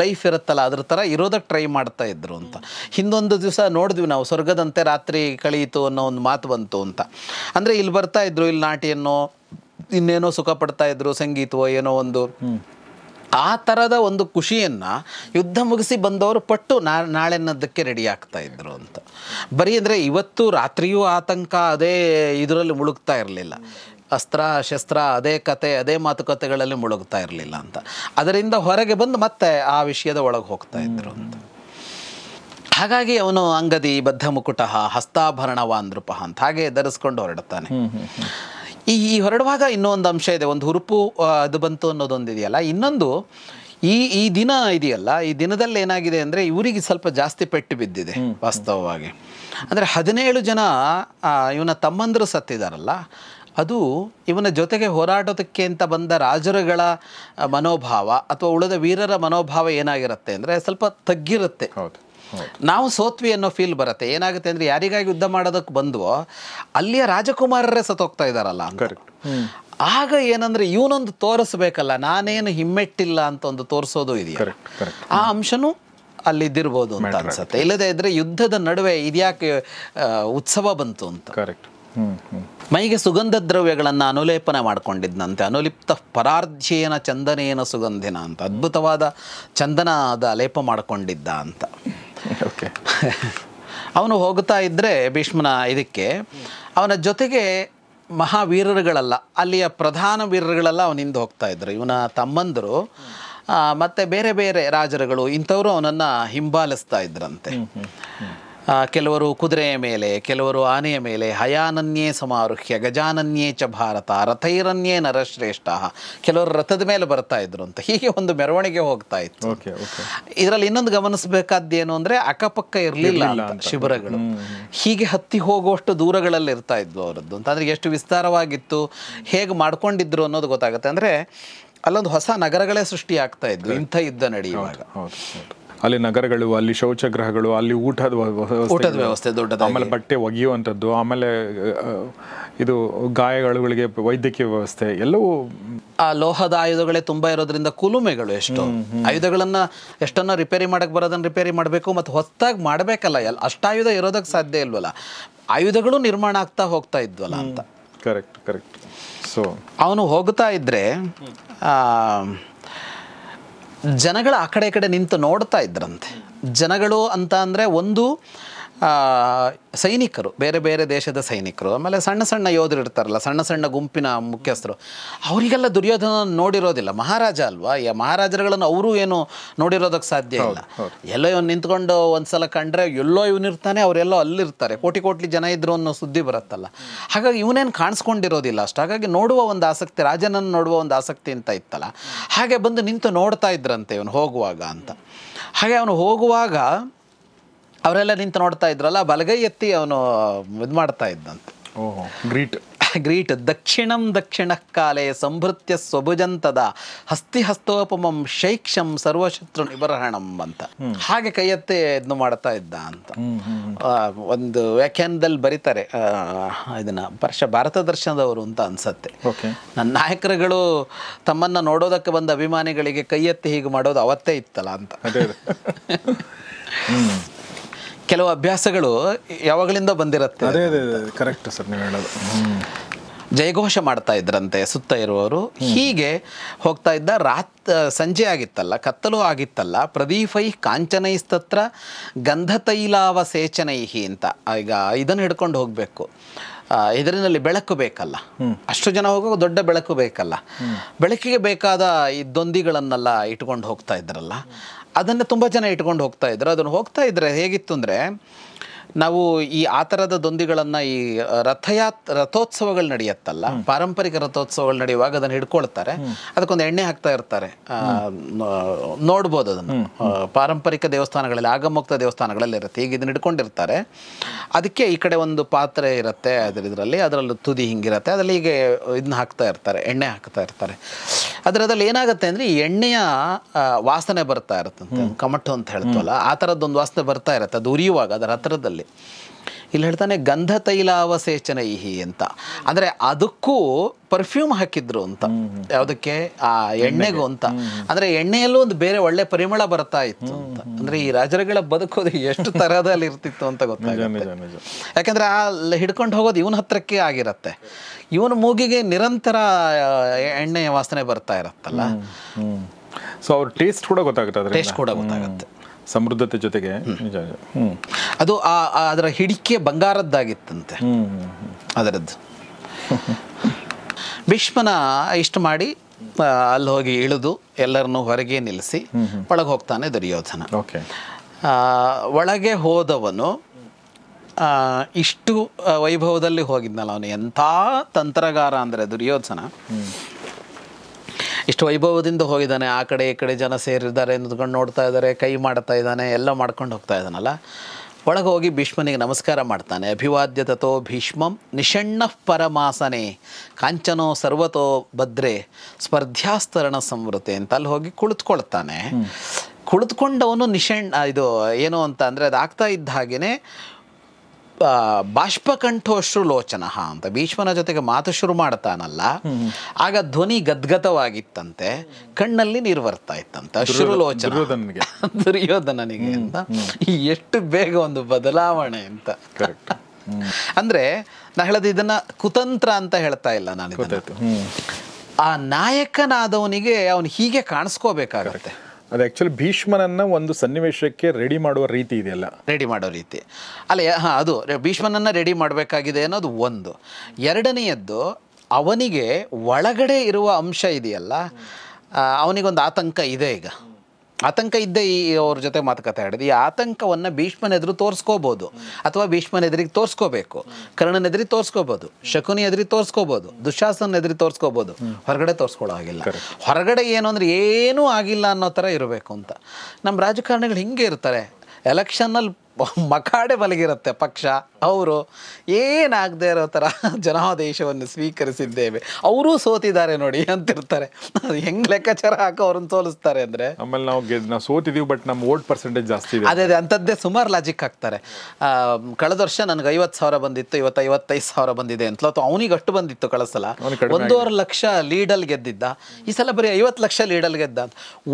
ಲೈಫ್ ಇರುತ್ತಲ್ಲ ಅದ್ರ ಥರ ಇರೋದಕ್ಕೆ ಟ್ರೈ ಮಾಡ್ತಾ ಇದ್ರು ಅಂತ ಹಿಂದೊಂದು ದಿವಸ ನೋಡಿದ್ವಿ ನಾವು ಸ್ವರ್ಗದಂತೆ ರಾತ್ರಿ ಕಳೆಯಿತು ಅನ್ನೋ ಒಂದು ಮಾತು ಬಂತು ಅಂತ ಅಂದರೆ ಇಲ್ಲಿ ಬರ್ತಾ ಇದ್ರು ಇಲ್ಲಿ ನಾಟಿಯನ್ನು ಇನ್ನೇನೋ ಸುಖ ಪಡ್ತಾ ಇದ್ರು ಸಂಗೀತವೋ ಏನೋ ಒಂದು ಆ ಥರದ ಒಂದು ಖುಷಿಯನ್ನು ಯುದ್ಧ ಮುಗಿಸಿ ಬಂದವರು ಪಟ್ಟು ನಾ ನಾಳೆನ್ನದಕ್ಕೆ ರೆಡಿ ಆಗ್ತಾ ಇದ್ರು ಅಂತ ಬರೀ ಅಂದರೆ ಇವತ್ತು ರಾತ್ರಿಯೂ ಆತಂಕ ಅದೇ ಇದರಲ್ಲಿ ಮುಳುಗ್ತಾ ಇರಲಿಲ್ಲ ಅಸ್ತ್ರ ಶಸ್ತ್ರ ಅದೇ ಕತೆ ಅದೇ ಮಾತುಕತೆಗಳಲ್ಲಿ ಮುಳುಗ್ತಾ ಇರಲಿಲ್ಲ ಅಂತ ಅದರಿಂದ ಹೊರಗೆ ಬಂದು ಮತ್ತೆ ಆ ವಿಷಯದ ಒಳಗೆ ಹೋಗ್ತಾ ಇದ್ದರು ಅಂತ ಹಾಗಾಗಿ ಅವನು ಅಂಗದಿ ಬದ್ಧ ಮುಕುಟ ಹಸ್ತಾಭರಣ ವಾಂದ್ರೂಪ ಅಂತ ಹಾಗೆ ಧರಿಸ್ಕೊಂಡು ಹೊರಡ್ತಾನೆ ಈ ಈ ಹೊರಡುವಾಗ ಇನ್ನೊಂದು ಅಂಶ ಇದೆ ಒಂದು ಹುರುಪು ಅದು ಬಂತು ಅನ್ನೋದೊಂದು ಇದೆಯಲ್ಲ ಇನ್ನೊಂದು ಈ ಈ ದಿನ ಇದೆಯಲ್ಲ ಈ ದಿನದಲ್ಲಿ ಏನಾಗಿದೆ ಅಂದರೆ ಇವರಿಗೆ ಸ್ವಲ್ಪ ಜಾಸ್ತಿ ಪೆಟ್ಟು ಬಿದ್ದಿದೆ ವಾಸ್ತವವಾಗಿ ಅಂದರೆ ಹದಿನೇಳು ಜನ ಇವನ ತಮ್ಮಂದರು ಸತ್ತಿದಾರಲ್ಲ ಅದು ಇವನ ಜೊತೆಗೆ ಹೋರಾಡೋದಕ್ಕೆ ಅಂತ ಬಂದ ರಾಜರುಗಳ ಮನೋಭಾವ ಅಥವಾ ಉಳಿದ ವೀರರ ಮನೋಭಾವ ಏನಾಗಿರುತ್ತೆ ಅಂದರೆ ಸ್ವಲ್ಪ ತಗ್ಗಿರುತ್ತೆ ನಾವು ಸೋತ್ವಿ ಅನ್ನೋ ಫೀಲ್ ಬರುತ್ತೆ ಏನಾಗುತ್ತೆ ಅಂದರೆ ಯಾರಿಗಾಗಿ ಯುದ್ಧ ಮಾಡೋದಕ್ಕೆ ಬಂದವೋ ಅಲ್ಲಿಯ ರಾಜಕುಮಾರರೇ ಸತೋಗ್ತಾ ಇದ್ದಾರಲ್ಲ ಆಗ ಏನಂದ್ರೆ ಇವನೊಂದು ತೋರಿಸ್ಬೇಕಲ್ಲ ನಾನೇನು ಹಿಮ್ಮೆಟ್ಟಿಲ್ಲ ಅಂತ ಒಂದು ತೋರಿಸೋದು ಇದೆಯಾ ಆ ಅಂಶನೂ ಇದ್ದಿರ್ಬೋದು ಅಂತ ಅನ್ಸುತ್ತೆ ಇಲ್ಲದೇ ಇದ್ರೆ ಯುದ್ಧದ ನಡುವೆ ಇದ್ಯಾಕೆ ಉತ್ಸವ ಬಂತು ಅಂತ ಕರೆಕ್ಟ್ ಮೈಗೆ ಸುಗಂಧ ದ್ರವ್ಯಗಳನ್ನು ಅನುಲೇಪನೆ ಮಾಡಿಕೊಂಡಿದ್ದಂತೆ ಅನುಲಿಪ್ತ ಪರಾರ್ಧ್ಯೇನ ಚಂದನೇನ ಸುಗಂಧಿನ ಅಂತ ಅದ್ಭುತವಾದ ಚಂದನದ ಲೇಪ ಮಾಡಿಕೊಂಡಿದ್ದ ಅಂತ ಓಕೆ ಅವನು ಹೋಗ್ತಾ ಇದ್ದರೆ ಭೀಷ್ಮನ ಇದಕ್ಕೆ ಅವನ ಜೊತೆಗೆ ಮಹಾವೀರರುಗಳಲ್ಲ ಅಲ್ಲಿಯ ಪ್ರಧಾನ ವೀರರುಗಳೆಲ್ಲ ಅವನಿಂದ ಹೋಗ್ತಾ ಇದ್ದರು ಇವನ ತಮ್ಮಂದರು ಮತ್ತು ಬೇರೆ ಬೇರೆ ರಾಜರುಗಳು ಇಂಥವರು ಅವನನ್ನು ಹಿಂಬಾಲಿಸ್ತಾ ಇದ್ರಂತೆ ಕೆಲವರು ಕುದುರೆಯ ಮೇಲೆ ಕೆಲವರು ಆನೆಯ ಮೇಲೆ ಹಯಾನನ್ಯೇ ಸಮಾರುಹ್ಯ ಗಜಾನನ್ಯೇ ಚ ಭಾರತ ರಥೈರನ್ಯೇ ನರಶ್ರೇಷ್ಠ ಕೆಲವರು ರಥದ ಮೇಲೆ ಬರ್ತಾ ಇದ್ರು ಅಂತ ಹೀಗೆ ಒಂದು ಮೆರವಣಿಗೆ ಹೋಗ್ತಾ ಇತ್ತು ಇದರಲ್ಲಿ ಇನ್ನೊಂದು ಗಮನಿಸಬೇಕಾದ್ದೇನು ಅಂದರೆ ಅಕ್ಕಪಕ್ಕ ಇರಲಿಲ್ಲ ಅಂತ ಶಿಬಿರಗಳು ಹೀಗೆ ಹತ್ತಿ ಹೋಗುವಷ್ಟು ದೂರಗಳಲ್ಲಿ ಇರ್ತಾ ಇದ್ವು ಅವರದ್ದು ಅಂತ ಅಂದರೆ ಎಷ್ಟು ವಿಸ್ತಾರವಾಗಿತ್ತು ಹೇಗೆ ಮಾಡ್ಕೊಂಡಿದ್ರು ಅನ್ನೋದು ಗೊತ್ತಾಗುತ್ತೆ ಅಂದರೆ ಅಲ್ಲೊಂದು ಹೊಸ ನಗರಗಳೇ ಸೃಷ್ಟಿಯಾಗ್ತಾ ಇದ್ವು ಇಂಥ ಯುದ್ಧ ನಡೆಯುವಾಗ ಅಲ್ಲಿ ನಗರಗಳು ಅಲ್ಲಿ ಶೌಚಗ್ರಹಗಳು ಅಲ್ಲಿ ಊಟದ ಊಟದ ವ್ಯವಸ್ಥೆ ದೊಡ್ಡದು ಆಮೇಲೆ ಬಟ್ಟೆ ಒಗೆಯುವಂಥದ್ದು ಆಮೇಲೆ ಇದು ಗಾಯಗಳಿಗೆ ವೈದ್ಯಕೀಯ ವ್ಯವಸ್ಥೆ ಎಲ್ಲವೂ ಆ ಲೋಹದ ಆಯುಧಗಳೇ ತುಂಬಾ ಇರೋದ್ರಿಂದ ಕುಲುಮೆಗಳು ಎಷ್ಟು ಆಯುಧಗಳನ್ನ ಎಷ್ಟನ್ನ ರಿಪೇರಿ ಮಾಡಕ್ ಬರೋದನ್ನ ರಿಪೇರಿ ಮಾಡಬೇಕು ಮತ್ತು ಹೊಸದಾಗಿ ಮಾಡಬೇಕಲ್ಲ ಅಷ್ಟ ಆಯುಧ ಇರೋದಕ್ಕೆ ಸಾಧ್ಯ ಇಲ್ವಲ್ಲ ಆಯುಧಗಳು ನಿರ್ಮಾಣ ಆಗ್ತಾ ಹೋಗ್ತಾ ಇದ್ವಲ್ಲ ಅಂತ ಕರೆಕ್ಟ್ ಕರೆಕ್ಟ್ ಸೊ ಅವನು ಹೋಗ್ತಾ ಇದ್ರೆ ಜನಗಳ ಆ ಕಡೆ ಕಡೆ ನಿಂತು ನೋಡ್ತಾ ಇದ್ರಂತೆ ಜನಗಳು ಅಂತ ಅಂದರೆ ಒಂದು ಸೈನಿಕರು ಬೇರೆ ಬೇರೆ ದೇಶದ ಸೈನಿಕರು ಆಮೇಲೆ ಸಣ್ಣ ಸಣ್ಣ ಯೋಧರು ಇರ್ತಾರಲ್ಲ ಸಣ್ಣ ಸಣ್ಣ ಗುಂಪಿನ ಮುಖ್ಯಸ್ಥರು ಅವರಿಗೆಲ್ಲ ದುರ್ಯೋಧನ ನೋಡಿರೋದಿಲ್ಲ ಮಹಾರಾಜ ಅಲ್ವಾ ಈ ಮಹಾರಾಜರುಗಳನ್ನು ಅವರು ಏನು ನೋಡಿರೋದಕ್ಕೆ ಸಾಧ್ಯ ಇಲ್ಲ ಎಲ್ಲೋ ಇವನು ನಿಂತ್ಕೊಂಡು ಒಂದ್ಸಲ ಕಂಡ್ರೆ ಎಲ್ಲೋ ಇವನಿರ್ತಾನೆ ಅವರೆಲ್ಲೋ ಅಲ್ಲಿರ್ತಾರೆ ಕೋಟಿ ಕೋಟಿ ಜನ ಇದ್ರು ಅನ್ನೋ ಸುದ್ದಿ ಬರುತ್ತಲ್ಲ ಹಾಗಾಗಿ ಇವನೇನು ಕಾಣಿಸ್ಕೊಂಡಿರೋದಿಲ್ಲ ಅಷ್ಟು ಹಾಗಾಗಿ ನೋಡುವ ಒಂದು ಆಸಕ್ತಿ ರಾಜನನ್ನು ನೋಡುವ ಒಂದು ಆಸಕ್ತಿ ಅಂತ ಇತ್ತಲ್ಲ ಹಾಗೆ ಬಂದು ನಿಂತು ನೋಡ್ತಾ ಇದ್ರಂತೆ ಇವನು ಹೋಗುವಾಗ ಅಂತ ಹಾಗೆ ಅವನು ಹೋಗುವಾಗ ಅವರೆಲ್ಲ ನಿಂತು ನೋಡ್ತಾ ಇದ್ರಲ್ಲ ಬಲಗೈ ಎತ್ತಿ ಅವನು ಇದು ಮಾಡ್ತಾ ಇದ್ದಂತೆ ಗ್ರೀಟ್ ಗ್ರೀಟ್ ದಕ್ಷಿಣಂ ದಕ್ಷಿಣ ಕಾಲೇ ಸಂಭೃತ್ಯ ಸ್ವಭುಜಂತದ ಹಸ್ತಿ ಹಸ್ತೋಪಮಂ ಶೈಕ್ಷಂ ಸರ್ವಶತ್ರು ನಿಬರಹಣಂ ಅಂತ ಹಾಗೆ ಕೈಯತ್ತೆ ಇದನ್ನು ಮಾಡ್ತಾ ಇದ್ದ ಅಂತ ಒಂದು ವ್ಯಾಖ್ಯಾನದಲ್ಲಿ ಬರೀತಾರೆ ಇದನ್ನ ಪರ್ಷ ಭಾರತ ದರ್ಶನದವರು ಅಂತ ಅನ್ಸತ್ತೆ ನನ್ನ ನಾಯಕರುಗಳು ತಮ್ಮನ್ನ ನೋಡೋದಕ್ಕೆ ಬಂದ ಅಭಿಮಾನಿಗಳಿಗೆ ಕೈಯತ್ತಿ ಹೀಗೆ ಮಾಡೋದು ಅವತ್ತೇ ಇತ್ತಲ್ಲ ಅಂತ ಕೆಲವು ಅಭ್ಯಾಸಗಳು ಯಾವಾಗಲಿಂದ ಬಂದಿರುತ್ತೆ ಅದೇ ಕರೆಕ್ಟ್ ಸರ್ ನೀವು ಹೇಳೋದು ಜಯಘೋಷ ಮಾಡ್ತಾ ಇದ್ರಂತೆ ಸುತ್ತ ಇರುವವರು ಹೀಗೆ ಹೋಗ್ತಾ ಇದ್ದ ರಾತ್ ಸಂಜೆ ಆಗಿತ್ತಲ್ಲ ಕತ್ತಲು ಆಗಿತ್ತಲ್ಲ ಪ್ರದೀಪೈ ಕಾಂಚನೈಸ್ತತ್ರ ಗಂಧತೈಲಾವ ಸೇಚನೈಹಿ ಅಂತ ಈಗ ಇದನ್ನು ಹಿಡ್ಕೊಂಡು ಹೋಗಬೇಕು ಇದರಿನಲ್ಲಿ ಬೆಳಕು ಬೇಕಲ್ಲ ಅಷ್ಟು ಜನ ಹೋಗೋ ದೊಡ್ಡ ಬೆಳಕು ಬೇಕಲ್ಲ ಬೆಳಕಿಗೆ ಬೇಕಾದ ಈ ದೊಂದಿಗಳನ್ನೆಲ್ಲ ಇಟ್ಕೊಂಡು ಹೋಗ್ತಾ ಇದ್ರಲ್ಲ ಅದನ್ನು ತುಂಬ ಜನ ಇಟ್ಕೊಂಡು ಹೋಗ್ತಾ ಇದ್ರು ಅದನ್ನು ಹೋಗ್ತಾ ಇದ್ರೆ ಹೇಗಿತ್ತು ಅಂದರೆ ನಾವು ಈ ಆ ಥರದ ದೊಂದಿಗಳನ್ನು ಈ ರಥಯಾತ್ ರಥೋತ್ಸವಗಳು ನಡೆಯುತ್ತಲ್ಲ ಪಾರಂಪರಿಕ ರಥೋತ್ಸವಗಳು ನಡೆಯುವಾಗ ಅದನ್ನು ಹಿಡ್ಕೊಳ್ತಾರೆ ಅದಕ್ಕೊಂದು ಎಣ್ಣೆ ಹಾಕ್ತಾ ಇರ್ತಾರೆ ನೋಡ್ಬೋದು ಅದನ್ನು ಪಾರಂಪರಿಕ ದೇವಸ್ಥಾನಗಳಲ್ಲಿ ಆಗಮುಕ್ತ ದೇವಸ್ಥಾನಗಳಲ್ಲಿ ಇರುತ್ತೆ ಈಗ ಇದನ್ನ ಹಿಡ್ಕೊಂಡಿರ್ತಾರೆ ಅದಕ್ಕೆ ಈ ಕಡೆ ಒಂದು ಪಾತ್ರೆ ಇರುತ್ತೆ ಅದ್ರ ಇದರಲ್ಲಿ ಅದರಲ್ಲಿ ತುದಿ ಹಿಂಗಿರುತ್ತೆ ಅದರಲ್ಲಿ ಹೀಗೆ ಇದನ್ನ ಹಾಕ್ತಾ ಇರ್ತಾರೆ ಎಣ್ಣೆ ಹಾಕ್ತಾ ಇರ್ತಾರೆ ಅದರದಲ್ಲಿ ಏನಾಗುತ್ತೆ ಅಂದರೆ ಈ ಎಣ್ಣೆಯ ವಾಸನೆ ಬರ್ತಾ ಇರುತ್ತೆ ಕಮಟು ಅಂತ ಹೇಳ್ತವಲ್ಲ ಆ ಥರದ್ದೊಂದು ವಾಸನೆ ಬರ್ತಾ ಇರುತ್ತೆ ಅದು ಉರಿಯುವಾಗ ಅದರ ಹತ್ತಿರದಲ್ಲಿ ಶ್ಲೋಕದಲ್ಲಿ ಇಲ್ಲಿ ಹೇಳ್ತಾನೆ ಗಂಧ ತೈಲಾವಸೇಚನ ಇಹಿ ಅಂತ ಅಂದ್ರೆ ಅದಕ್ಕೂ ಪರ್ಫ್ಯೂಮ್ ಹಾಕಿದ್ರು ಅಂತ ಯಾವುದಕ್ಕೆ ಆ ಎಣ್ಣೆಗೂ ಅಂತ ಅಂದ್ರೆ ಎಣ್ಣೆಯಲ್ಲೂ ಒಂದು ಬೇರೆ ಒಳ್ಳೆ ಪರಿಮಳ ಬರ್ತಾ ಇತ್ತು ಅಂತ ಅಂದ್ರೆ ಈ ರಾಜರುಗಳ ಬದುಕೋದು ಎಷ್ಟು ತರಹದಲ್ಲಿ ಇರ್ತಿತ್ತು ಅಂತ ಗೊತ್ತಾಗುತ್ತೆ ಯಾಕಂದ್ರೆ ಆ ಹಿಡ್ಕೊಂಡು ಹೋಗೋದು ಇವನ ಹತ್ರಕ್ಕೆ ಆಗಿರತ್ತೆ ಇವನ ಮೂಗಿಗೆ ನಿರಂತರ ಎಣ್ಣೆಯ ವಾಸನೆ ಬರ್ತಾ ಇರತ್ತಲ್ಲ ಸೊ ಅವ್ರ ಟೇಸ್ಟ್ ಕೂಡ ಗೊತ್ತಾಗುತ್ತೆ ಟೇಸ್ಟ್ ಕೂಡ ಗೊತ್ತಾಗುತ್ತೆ ಸಮೃದ್ಧತೆ ಜೊತೆಗೆ ಹ್ಮ್ ಅದು ಆ ಅದರ ಹಿಡಿಕೆ ಬಂಗಾರದ್ದಾಗಿತ್ತಂತೆ ಅದರದ್ದು ಭೀಷ್ಮನ ಇಷ್ಟು ಮಾಡಿ ಅಲ್ಲಿ ಹೋಗಿ ಇಳಿದು ಎಲ್ಲರನ್ನು ಹೊರಗೆ ನಿಲ್ಲಿಸಿ ಒಳಗೆ ಹೋಗ್ತಾನೆ ದುರ್ಯೋಧನ ಓಕೆ ಒಳಗೆ ಹೋದವನು ಇಷ್ಟು ವೈಭವದಲ್ಲಿ ಹೋಗಿದ್ನಲ್ಲ ಅವನು ಎಂಥ ತಂತ್ರಗಾರ ಅಂದರೆ ದುರ್ಯೋಧನ ಇಷ್ಟು ವೈಭವದಿಂದ ಹೋಗಿದ್ದಾನೆ ಆ ಕಡೆ ಈ ಕಡೆ ಜನ ಸೇರಿದ್ದಾರೆ ನಿಂತ್ಕೊಂಡು ನೋಡ್ತಾ ಇದ್ದಾರೆ ಕೈ ಮಾಡ್ತಾ ಇದ್ದಾನೆ ಎಲ್ಲ ಮಾಡ್ಕೊಂಡು ಹೋಗ್ತಾ ಇದ್ದಾನಲ್ಲ ಒಳಗೆ ಹೋಗಿ ಭೀಷ್ಮನಿಗೆ ನಮಸ್ಕಾರ ಮಾಡ್ತಾನೆ ಅಭಿವಾದ್ಯ ಭೀಷ್ಮಂ ನಿಷಣ್ಣ ಪರಮಾಸನೆ ಕಾಂಚನೋ ಸರ್ವತೋ ಭದ್ರೆ ಸ್ಪರ್ಧಾಸ್ತರಣ ಸಂವೃತೆ ಅಂತ ಅಲ್ಲಿ ಹೋಗಿ ಕುಳಿತುಕೊಳ್ತಾನೆ ಕುಳಿತುಕೊಂಡವನು ನಿಷಣ್ ಇದು ಏನು ಅಂತ ಅಂದರೆ ಅದು ಆಗ್ತಾ ಇದ್ದ ಹಾಗೆಯೇ ಬಾಷ್ಪಕಂಠೋ ಶ್ರುಲೋಚನ ಅಂತ ಭೀಷ್ಮನ ಜೊತೆಗೆ ಮಾತು ಶುರು ಮಾಡ್ತಾನಲ್ಲ ಆಗ ಧ್ವನಿ ಗದ್ಗತವಾಗಿತ್ತಂತೆ ಕಣ್ಣಲ್ಲಿ ನೀರು ಬರ್ತಾ ಇತ್ತಂತೆ ಲೋಚನ ದುರ್ಯೋಧನನಿಗೆ ಅಂತ ಎಷ್ಟು ಬೇಗ ಒಂದು ಬದಲಾವಣೆ ಅಂತ ಅಂದ್ರೆ ನಾ ಹೇಳದ್ ಇದನ್ನ ಕುತಂತ್ರ ಅಂತ ಹೇಳ್ತಾ ಇಲ್ಲ ನಾನು ಆ ನಾಯಕನಾದವನಿಗೆ ಅವನು ಹೀಗೆ ಕಾಣಿಸ್ಕೋಬೇಕಾಗತ್ತೆ ಅದು ಆ್ಯಕ್ಚುಲಿ ಭೀಷ್ಮನನ್ನು ಒಂದು ಸನ್ನಿವೇಶಕ್ಕೆ ರೆಡಿ ಮಾಡುವ ರೀತಿ ಇದೆಯಲ್ಲ ರೆಡಿ ಮಾಡೋ ರೀತಿ ಅಲ್ಲ ಹಾಂ ಅದು ಭೀಷ್ಮನನ್ನು ರೆಡಿ ಮಾಡಬೇಕಾಗಿದೆ ಅನ್ನೋದು ಒಂದು ಎರಡನೆಯದ್ದು ಅವನಿಗೆ ಒಳಗಡೆ ಇರುವ ಅಂಶ ಇದೆಯಲ್ಲ ಅವನಿಗೊಂದು ಆತಂಕ ಇದೆ ಈಗ ಆತಂಕ ಇದ್ದೇ ಈ ಅವ್ರ ಜೊತೆ ಮಾತುಕತೆ ಆಡಿದೆ ಈ ಆತಂಕವನ್ನು ಎದುರು ತೋರಿಸ್ಕೋಬೋದು ಅಥವಾ ಭೀಷ್ಮನ ತೋರಿಸ್ಕೊಬೇಕು ತೋರಿಸ್ಕೋಬೇಕು ಎದುರಿಗೆ ತೋರಿಸ್ಕೋಬೋದು ಶಕುನಿ ಎದುರಿಗೆ ತೋರಿಸ್ಕೋಬೋದು ದುಶಾಸನ ಎದುರಿಗೆ ತೋರಿಸ್ಕೋಬೋದು ಹೊರಗಡೆ ತೋರಿಸ್ಕೊಳ್ಳೋ ಆಗಿಲ್ಲ ಹೊರಗಡೆ ಏನು ಅಂದರೆ ಏನೂ ಆಗಿಲ್ಲ ಅನ್ನೋ ಥರ ಇರಬೇಕು ಅಂತ ನಮ್ಮ ರಾಜಕಾರಣಿಗಳು ಹಿಂಗೆ ಇರ್ತಾರೆ ಎಲೆಕ್ಷನ್ನಲ್ಲಿ ಮಕಾಡೆ ಬಲಗಿರುತ್ತೆ ಪಕ್ಷ ಅವರು ಏನಾಗದೆ ಇರೋ ಥರ ಜನಾದೇಶವನ್ನು ಸ್ವೀಕರಿಸಿದ್ದೇವೆ ಅವರೂ ಸೋತಿದ್ದಾರೆ ನೋಡಿ ಅಂತಿರ್ತಾರೆ ಹೆಂಗ್ ಲೆಕ್ಕಾಚಾರ ಹಾಕೋ ಅವ್ರನ್ನ ಸೋಲಿಸ್ತಾರೆ ಅಂದರೆ ಆಮೇಲೆ ನಾವು ನಾವು ಸೋತಿದ್ದೀವಿ ಬಟ್ ನಮ್ಮ ಓಟ್ ಪರ್ಸೆಂಟೇಜ್ ಜಾಸ್ತಿ ಇದೆ ಅದೇ ಅದೇ ಅಂಥದ್ದೇ ಸುಮಾರು ಲಾಜಿಕ್ ಹಾಕ್ತಾರೆ ಕಳೆದ ವರ್ಷ ನನಗೆ ಐವತ್ತು ಸಾವಿರ ಬಂದಿತ್ತು ಇವತ್ತು ಐವತ್ತೈದು ಸಾವಿರ ಬಂದಿದೆ ಅಂತಲೂ ಅಥವಾ ಅವನಿಗೆ ಅಷ್ಟು ಬಂದಿತ್ತು ಕಳಸಲ ಒಂದೂವರೆ ಲಕ್ಷ ಲೀಡಲ್ಲಿ ಗೆದ್ದಿದ್ದ ಈ ಸಲ ಬರೀ ಐವತ್ತು ಲಕ್ಷ ಲೀಡಲ್ಲಿ ಗೆದ್ದ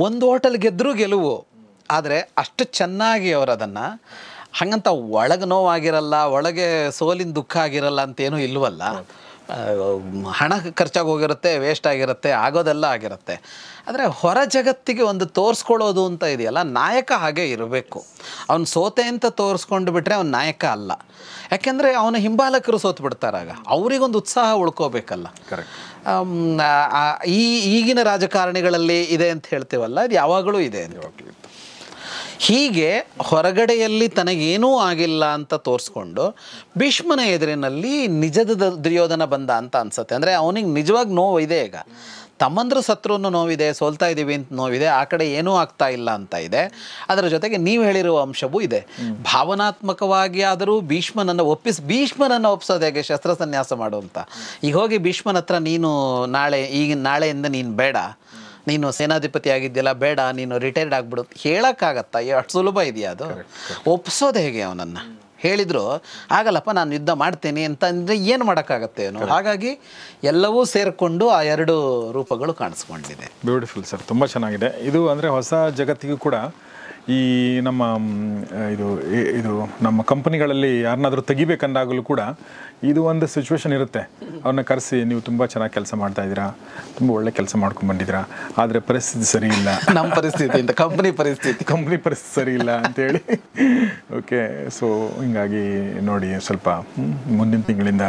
ಒಂದು ಹೋಟಲ್ ಗೆದ್ದರೂ ಗೆಲುವು ಆದರೆ ಅಷ್ಟು ಚೆನ್ನಾಗಿ ಅವರು ಅದನ್ನು ಹಾಗಂತ ಒಳಗೆ ನೋವಾಗಿರಲ್ಲ ಒಳಗೆ ಸೋಲಿನ ದುಃಖ ಆಗಿರಲ್ಲ ಅಂತೇನೂ ಇಲ್ವಲ್ಲ ಹಣ ಖರ್ಚಾಗಿ ಹೋಗಿರುತ್ತೆ ವೇಸ್ಟ್ ಆಗಿರುತ್ತೆ ಆಗೋದೆಲ್ಲ ಆಗಿರುತ್ತೆ ಆದರೆ ಹೊರ ಜಗತ್ತಿಗೆ ಒಂದು ತೋರಿಸ್ಕೊಳ್ಳೋದು ಅಂತ ಇದೆಯಲ್ಲ ನಾಯಕ ಹಾಗೆ ಇರಬೇಕು ಅವ್ನು ಸೋತೆ ಅಂತ ತೋರಿಸ್ಕೊಂಡು ಬಿಟ್ಟರೆ ಅವ್ನು ನಾಯಕ ಅಲ್ಲ ಯಾಕೆಂದರೆ ಅವನ ಹಿಂಬಾಲಕರು ಸೋತು ಬಿಡ್ತಾರಾಗ ಅವರಿಗೊಂದು ಉತ್ಸಾಹ ಉಳ್ಕೋಬೇಕಲ್ಲ ಈ ಈಗಿನ ರಾಜಕಾರಣಿಗಳಲ್ಲಿ ಇದೆ ಅಂತ ಹೇಳ್ತೀವಲ್ಲ ಇದು ಯಾವಾಗಲೂ ಇದೆ ಅಂತ ಹೀಗೆ ಹೊರಗಡೆಯಲ್ಲಿ ತನಗೇನೂ ಆಗಿಲ್ಲ ಅಂತ ತೋರಿಸ್ಕೊಂಡು ಭೀಷ್ಮನ ಎದುರಿನಲ್ಲಿ ನಿಜದ ದುರ್ಯೋಧನ ಬಂದ ಅಂತ ಅನ್ಸುತ್ತೆ ಅಂದರೆ ಅವನಿಗೆ ನಿಜವಾಗಿ ನೋವು ಇದೆ ಈಗ ತಮ್ಮಂದ್ರ ಸತ್ರುವನ್ನು ನೋವಿದೆ ಸೋಲ್ತಾ ಇದ್ದೀವಿ ಅಂತ ನೋವಿದೆ ಆ ಕಡೆ ಏನೂ ಆಗ್ತಾ ಇಲ್ಲ ಅಂತ ಇದೆ ಅದರ ಜೊತೆಗೆ ನೀವು ಹೇಳಿರುವ ಅಂಶವೂ ಇದೆ ಭಾವನಾತ್ಮಕವಾಗಿ ಆದರೂ ಭೀಷ್ಮನನ್ನು ಒಪ್ಪಿಸಿ ಭೀಷ್ಮನನ್ನು ಒಪ್ಪಿಸೋದು ಹೇಗೆ ಶಸ್ತ್ರಸನ್ಯಾಸ ಸನ್ಯಾಸ ಮಾಡು ಅಂತ ಈಗ ಹೋಗಿ ಭೀಷ್ಮನ ಹತ್ರ ನೀನು ನಾಳೆ ಈಗ ನಾಳೆಯಿಂದ ನೀನು ಬೇಡ ನೀನು ಸೇನಾಧಿಪತಿ ಆಗಿದ್ದಿಲ್ಲ ಬೇಡ ನೀನು ರಿಟೈರ್ಡ್ ಆಗಿಬಿಡು ಹೇಳೋಕ್ಕಾಗತ್ತಾ ಅಷ್ಟು ಸುಲಭ ಇದೆಯಾ ಅದು ಒಪ್ಪಿಸೋದು ಹೇಗೆ ಅವನನ್ನು ಹೇಳಿದ್ರು ಆಗಲ್ಲಪ್ಪ ನಾನು ಯುದ್ಧ ಮಾಡ್ತೇನೆ ಅಂತ ಅಂದರೆ ಏನು ಮಾಡೋಕ್ಕಾಗತ್ತೆ ಏನು ಹಾಗಾಗಿ ಎಲ್ಲವೂ ಸೇರಿಕೊಂಡು ಆ ಎರಡು ರೂಪಗಳು ಕಾಣಿಸ್ಕೊಂಡಿದೆ ಬ್ಯೂಟಿಫುಲ್ ಸರ್ ತುಂಬ ಚೆನ್ನಾಗಿದೆ ಇದು ಅಂದರೆ ಹೊಸ ಜಗತ್ತಿಗೂ ಕೂಡ ಈ ನಮ್ಮ ಇದು ಇದು ನಮ್ಮ ಕಂಪನಿಗಳಲ್ಲಿ ಯಾರನ್ನಾದರೂ ತೆಗಿಬೇಕಂದಾಗಲೂ ಕೂಡ ಇದು ಒಂದು ಸಿಚುವೇಶನ್ ಇರುತ್ತೆ ಅವ್ರನ್ನ ಕರೆಸಿ ನೀವು ತುಂಬ ಚೆನ್ನಾಗಿ ಕೆಲಸ ಮಾಡ್ತಾ ಇದ್ದೀರಾ ತುಂಬ ಒಳ್ಳೆ ಕೆಲಸ ಮಾಡ್ಕೊಂಡು ಬಂದಿದ್ದೀರಾ ಆದರೆ ಪರಿಸ್ಥಿತಿ ಸರಿ ಇಲ್ಲ ನಮ್ಮ ಪರಿಸ್ಥಿತಿ ಅಂತ ಕಂಪ್ನಿ ಪರಿಸ್ಥಿತಿ ಕಂಪ್ನಿ ಪರಿಸ್ಥಿತಿ ಸರಿ ಇಲ್ಲ ಅಂತೇಳಿ ಓಕೆ ಸೊ ಹಿಂಗಾಗಿ ನೋಡಿ ಸ್ವಲ್ಪ ಮುಂದಿನ ತಿಂಗಳಿಂದ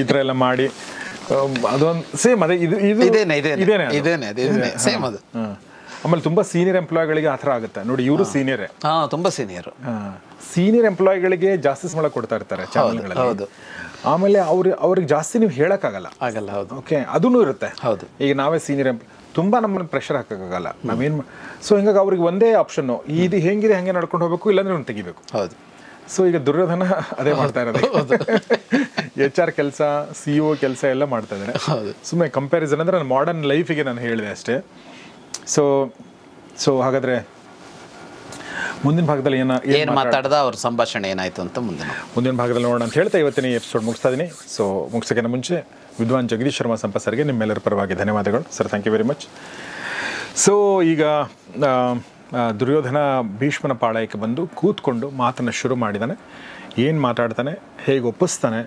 ಈ ಥರ ಎಲ್ಲ ಮಾಡಿ ಅದೊಂದು ಸೇಮ್ ಅದೇ ಇದು ಇದೇನೆ ಇದೇನೆ ಇದೇನೆ ಸೇಮ್ ಅದು ಆಮೇಲೆ ತುಂಬಾ ಸೀನಿಯರ್ ಎಂಪ್ಲಾಯ್ಗಳಿಗೆ ಆ ಥರ ಆಗುತ್ತೆ ನೋಡಿ ಇವರು ಸೀನಿಯರ್ ಹಾಂ ತುಂಬ ಸೀನಿಯರ್ ಸೀನಿಯರ್ ಎಂಪ್ಲಾಯ್ಗಳಿಗೆ ಜಾಸ್ತಿ ಸಂಬಳ ಕೊಡ್ತಾ ಇರ್ತಾರೆ ಚಾನಲ್ಗಳಲ್ಲಿ ಹೌದು ಆಮೇಲೆ ಅವ್ರಿಗೆ ಅವ್ರಿಗೆ ಜಾಸ್ತಿ ನೀವು ಹೇಳೋಕ್ಕಾಗಲ್ಲ ಆಗಲ್ಲ ಹೌದು ಓಕೆ ಅದೂ ಇರುತ್ತೆ ಹೌದು ಈಗ ನಾವೇ ಸೀನಿಯರ್ ಎಂಪ್ಲಾಯ್ ತುಂಬ ನಮ್ಮನ್ನ ಪ್ರೆಷರ್ ಹಾಕೋಕ್ಕಾಗಲ್ಲ ನಾವೇನು ಸೊ ಹಿಂಗಾಗಿ ಅವ್ರಿಗೆ ಒಂದೇ ಆಪ್ಷನ್ ಇದು ಹೆಂಗಿದೆ ಹಂಗೆ ನಡ್ಕೊಂಡು ಹೋಗ್ಬೇಕು ಇಲ್ಲಾಂದ್ರೆ ಅವ್ನು ತೆಗಿಬೇಕು ಹೌದು ಸೊ ಈಗ ದುರ್ಯೋಧನ ಅದೇ ಮಾಡ್ತಾ ಇರೋದು ಎಚ್ ಆರ್ ಕೆಲಸ ಸಿ ಒ e ಕೆಲಸ ಎಲ್ಲ ಮಾಡ್ತಾ ಇದ್ದಾರೆ ಸುಮ್ಮನೆ ಕಂಪ್ಯಾರಿಸನ್ ಅಂದ್ರೆ ನಾನು ಮಾಡರ್ನ್ ಲೈಫಿಗೆ ನಾನು ಹೇಳಿದೆ ಅಷ್ಟೇ ಸೊ ಸೊ ಹಾಗಾದ್ರೆ ಮುಂದಿನ ಭಾಗದಲ್ಲಿ ಏನ ಏನು ಮಾತಾಡ್ದ ಅವ್ರ ಸಂಭಾಷಣೆ ಏನಾಯಿತು ಅಂತ ಮುಂದೆ ಮುಂದಿನ ಭಾಗದಲ್ಲಿ ನೋಡೋಣ ಅಂತ ಹೇಳ್ತಾ ಇವತ್ತಿನ ಎಪಿಸೋಡ್ ಮುಗಿಸ್ತಾ ಇದ್ದೀನಿ ಸೊ ಮುಗಿಸೋಕ್ಕಿಂತ ಮುಂಚೆ ವಿದ್ವಾನ್ ಜಗದೀಶ್ ಶರ್ಮಾ ಸಂಪ ಸರ್ಗೆ ನಿಮ್ಮೆಲ್ಲರ ಪರವಾಗಿ ಧನ್ಯವಾದಗಳು sir thank you very much so ಈಗ ದುರ್ಯೋಧನ ಭೀಷ್ಮನ ಪಾಳಯಕ್ಕೆ ಬಂದು ಕೂತ್ಕೊಂಡು ಮಾತನ್ನು ಶುರು ಮಾಡಿದಾನೆ ಏನು ಮಾತಾಡ್ತಾನೆ ಹೇಗೆ ಒಪ್ಪಿಸ್ತಾನೆ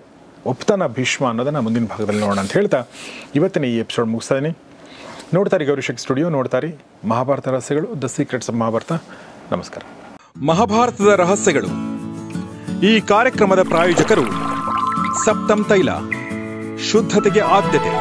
ಒಪ್ತಾನ ಭೀಷ್ಮ ಅನ್ನೋದನ್ನು ಮುಂದಿನ ಭಾಗದಲ್ಲಿ ನೋಡೋಣ ಅಂತ ಹೇಳ್ತಾ ಇವತ್ತಿನ ಈ ಎಪಿಸೋಡ್ ಮುಗಿಸ್ತಾ ಇದ್ದೀನಿ ನೋಡ್ತಾರೆ ಗೌರಿಶಕ್ ಸ್ಟುಡಿಯೋ ನೋಡ್ತಾರೆ ಮಹಾಭಾರತ ರಹಸ್ಯಗಳು ದ ಸೀಕ್ರೆಟ್ಸ್ ಆಫ್ ಮಹಾಭಾರತ ನಮಸ್ಕಾರ ಮಹಾಭಾರತದ ರಹಸ್ಯಗಳು ಈ ಕಾರ್ಯಕ್ರಮದ ಪ್ರಾಯೋಜಕರು ಸಪ್ತಂ ತೈಲ ಶುದ್ಧತೆಗೆ ಆದ್ಯತೆ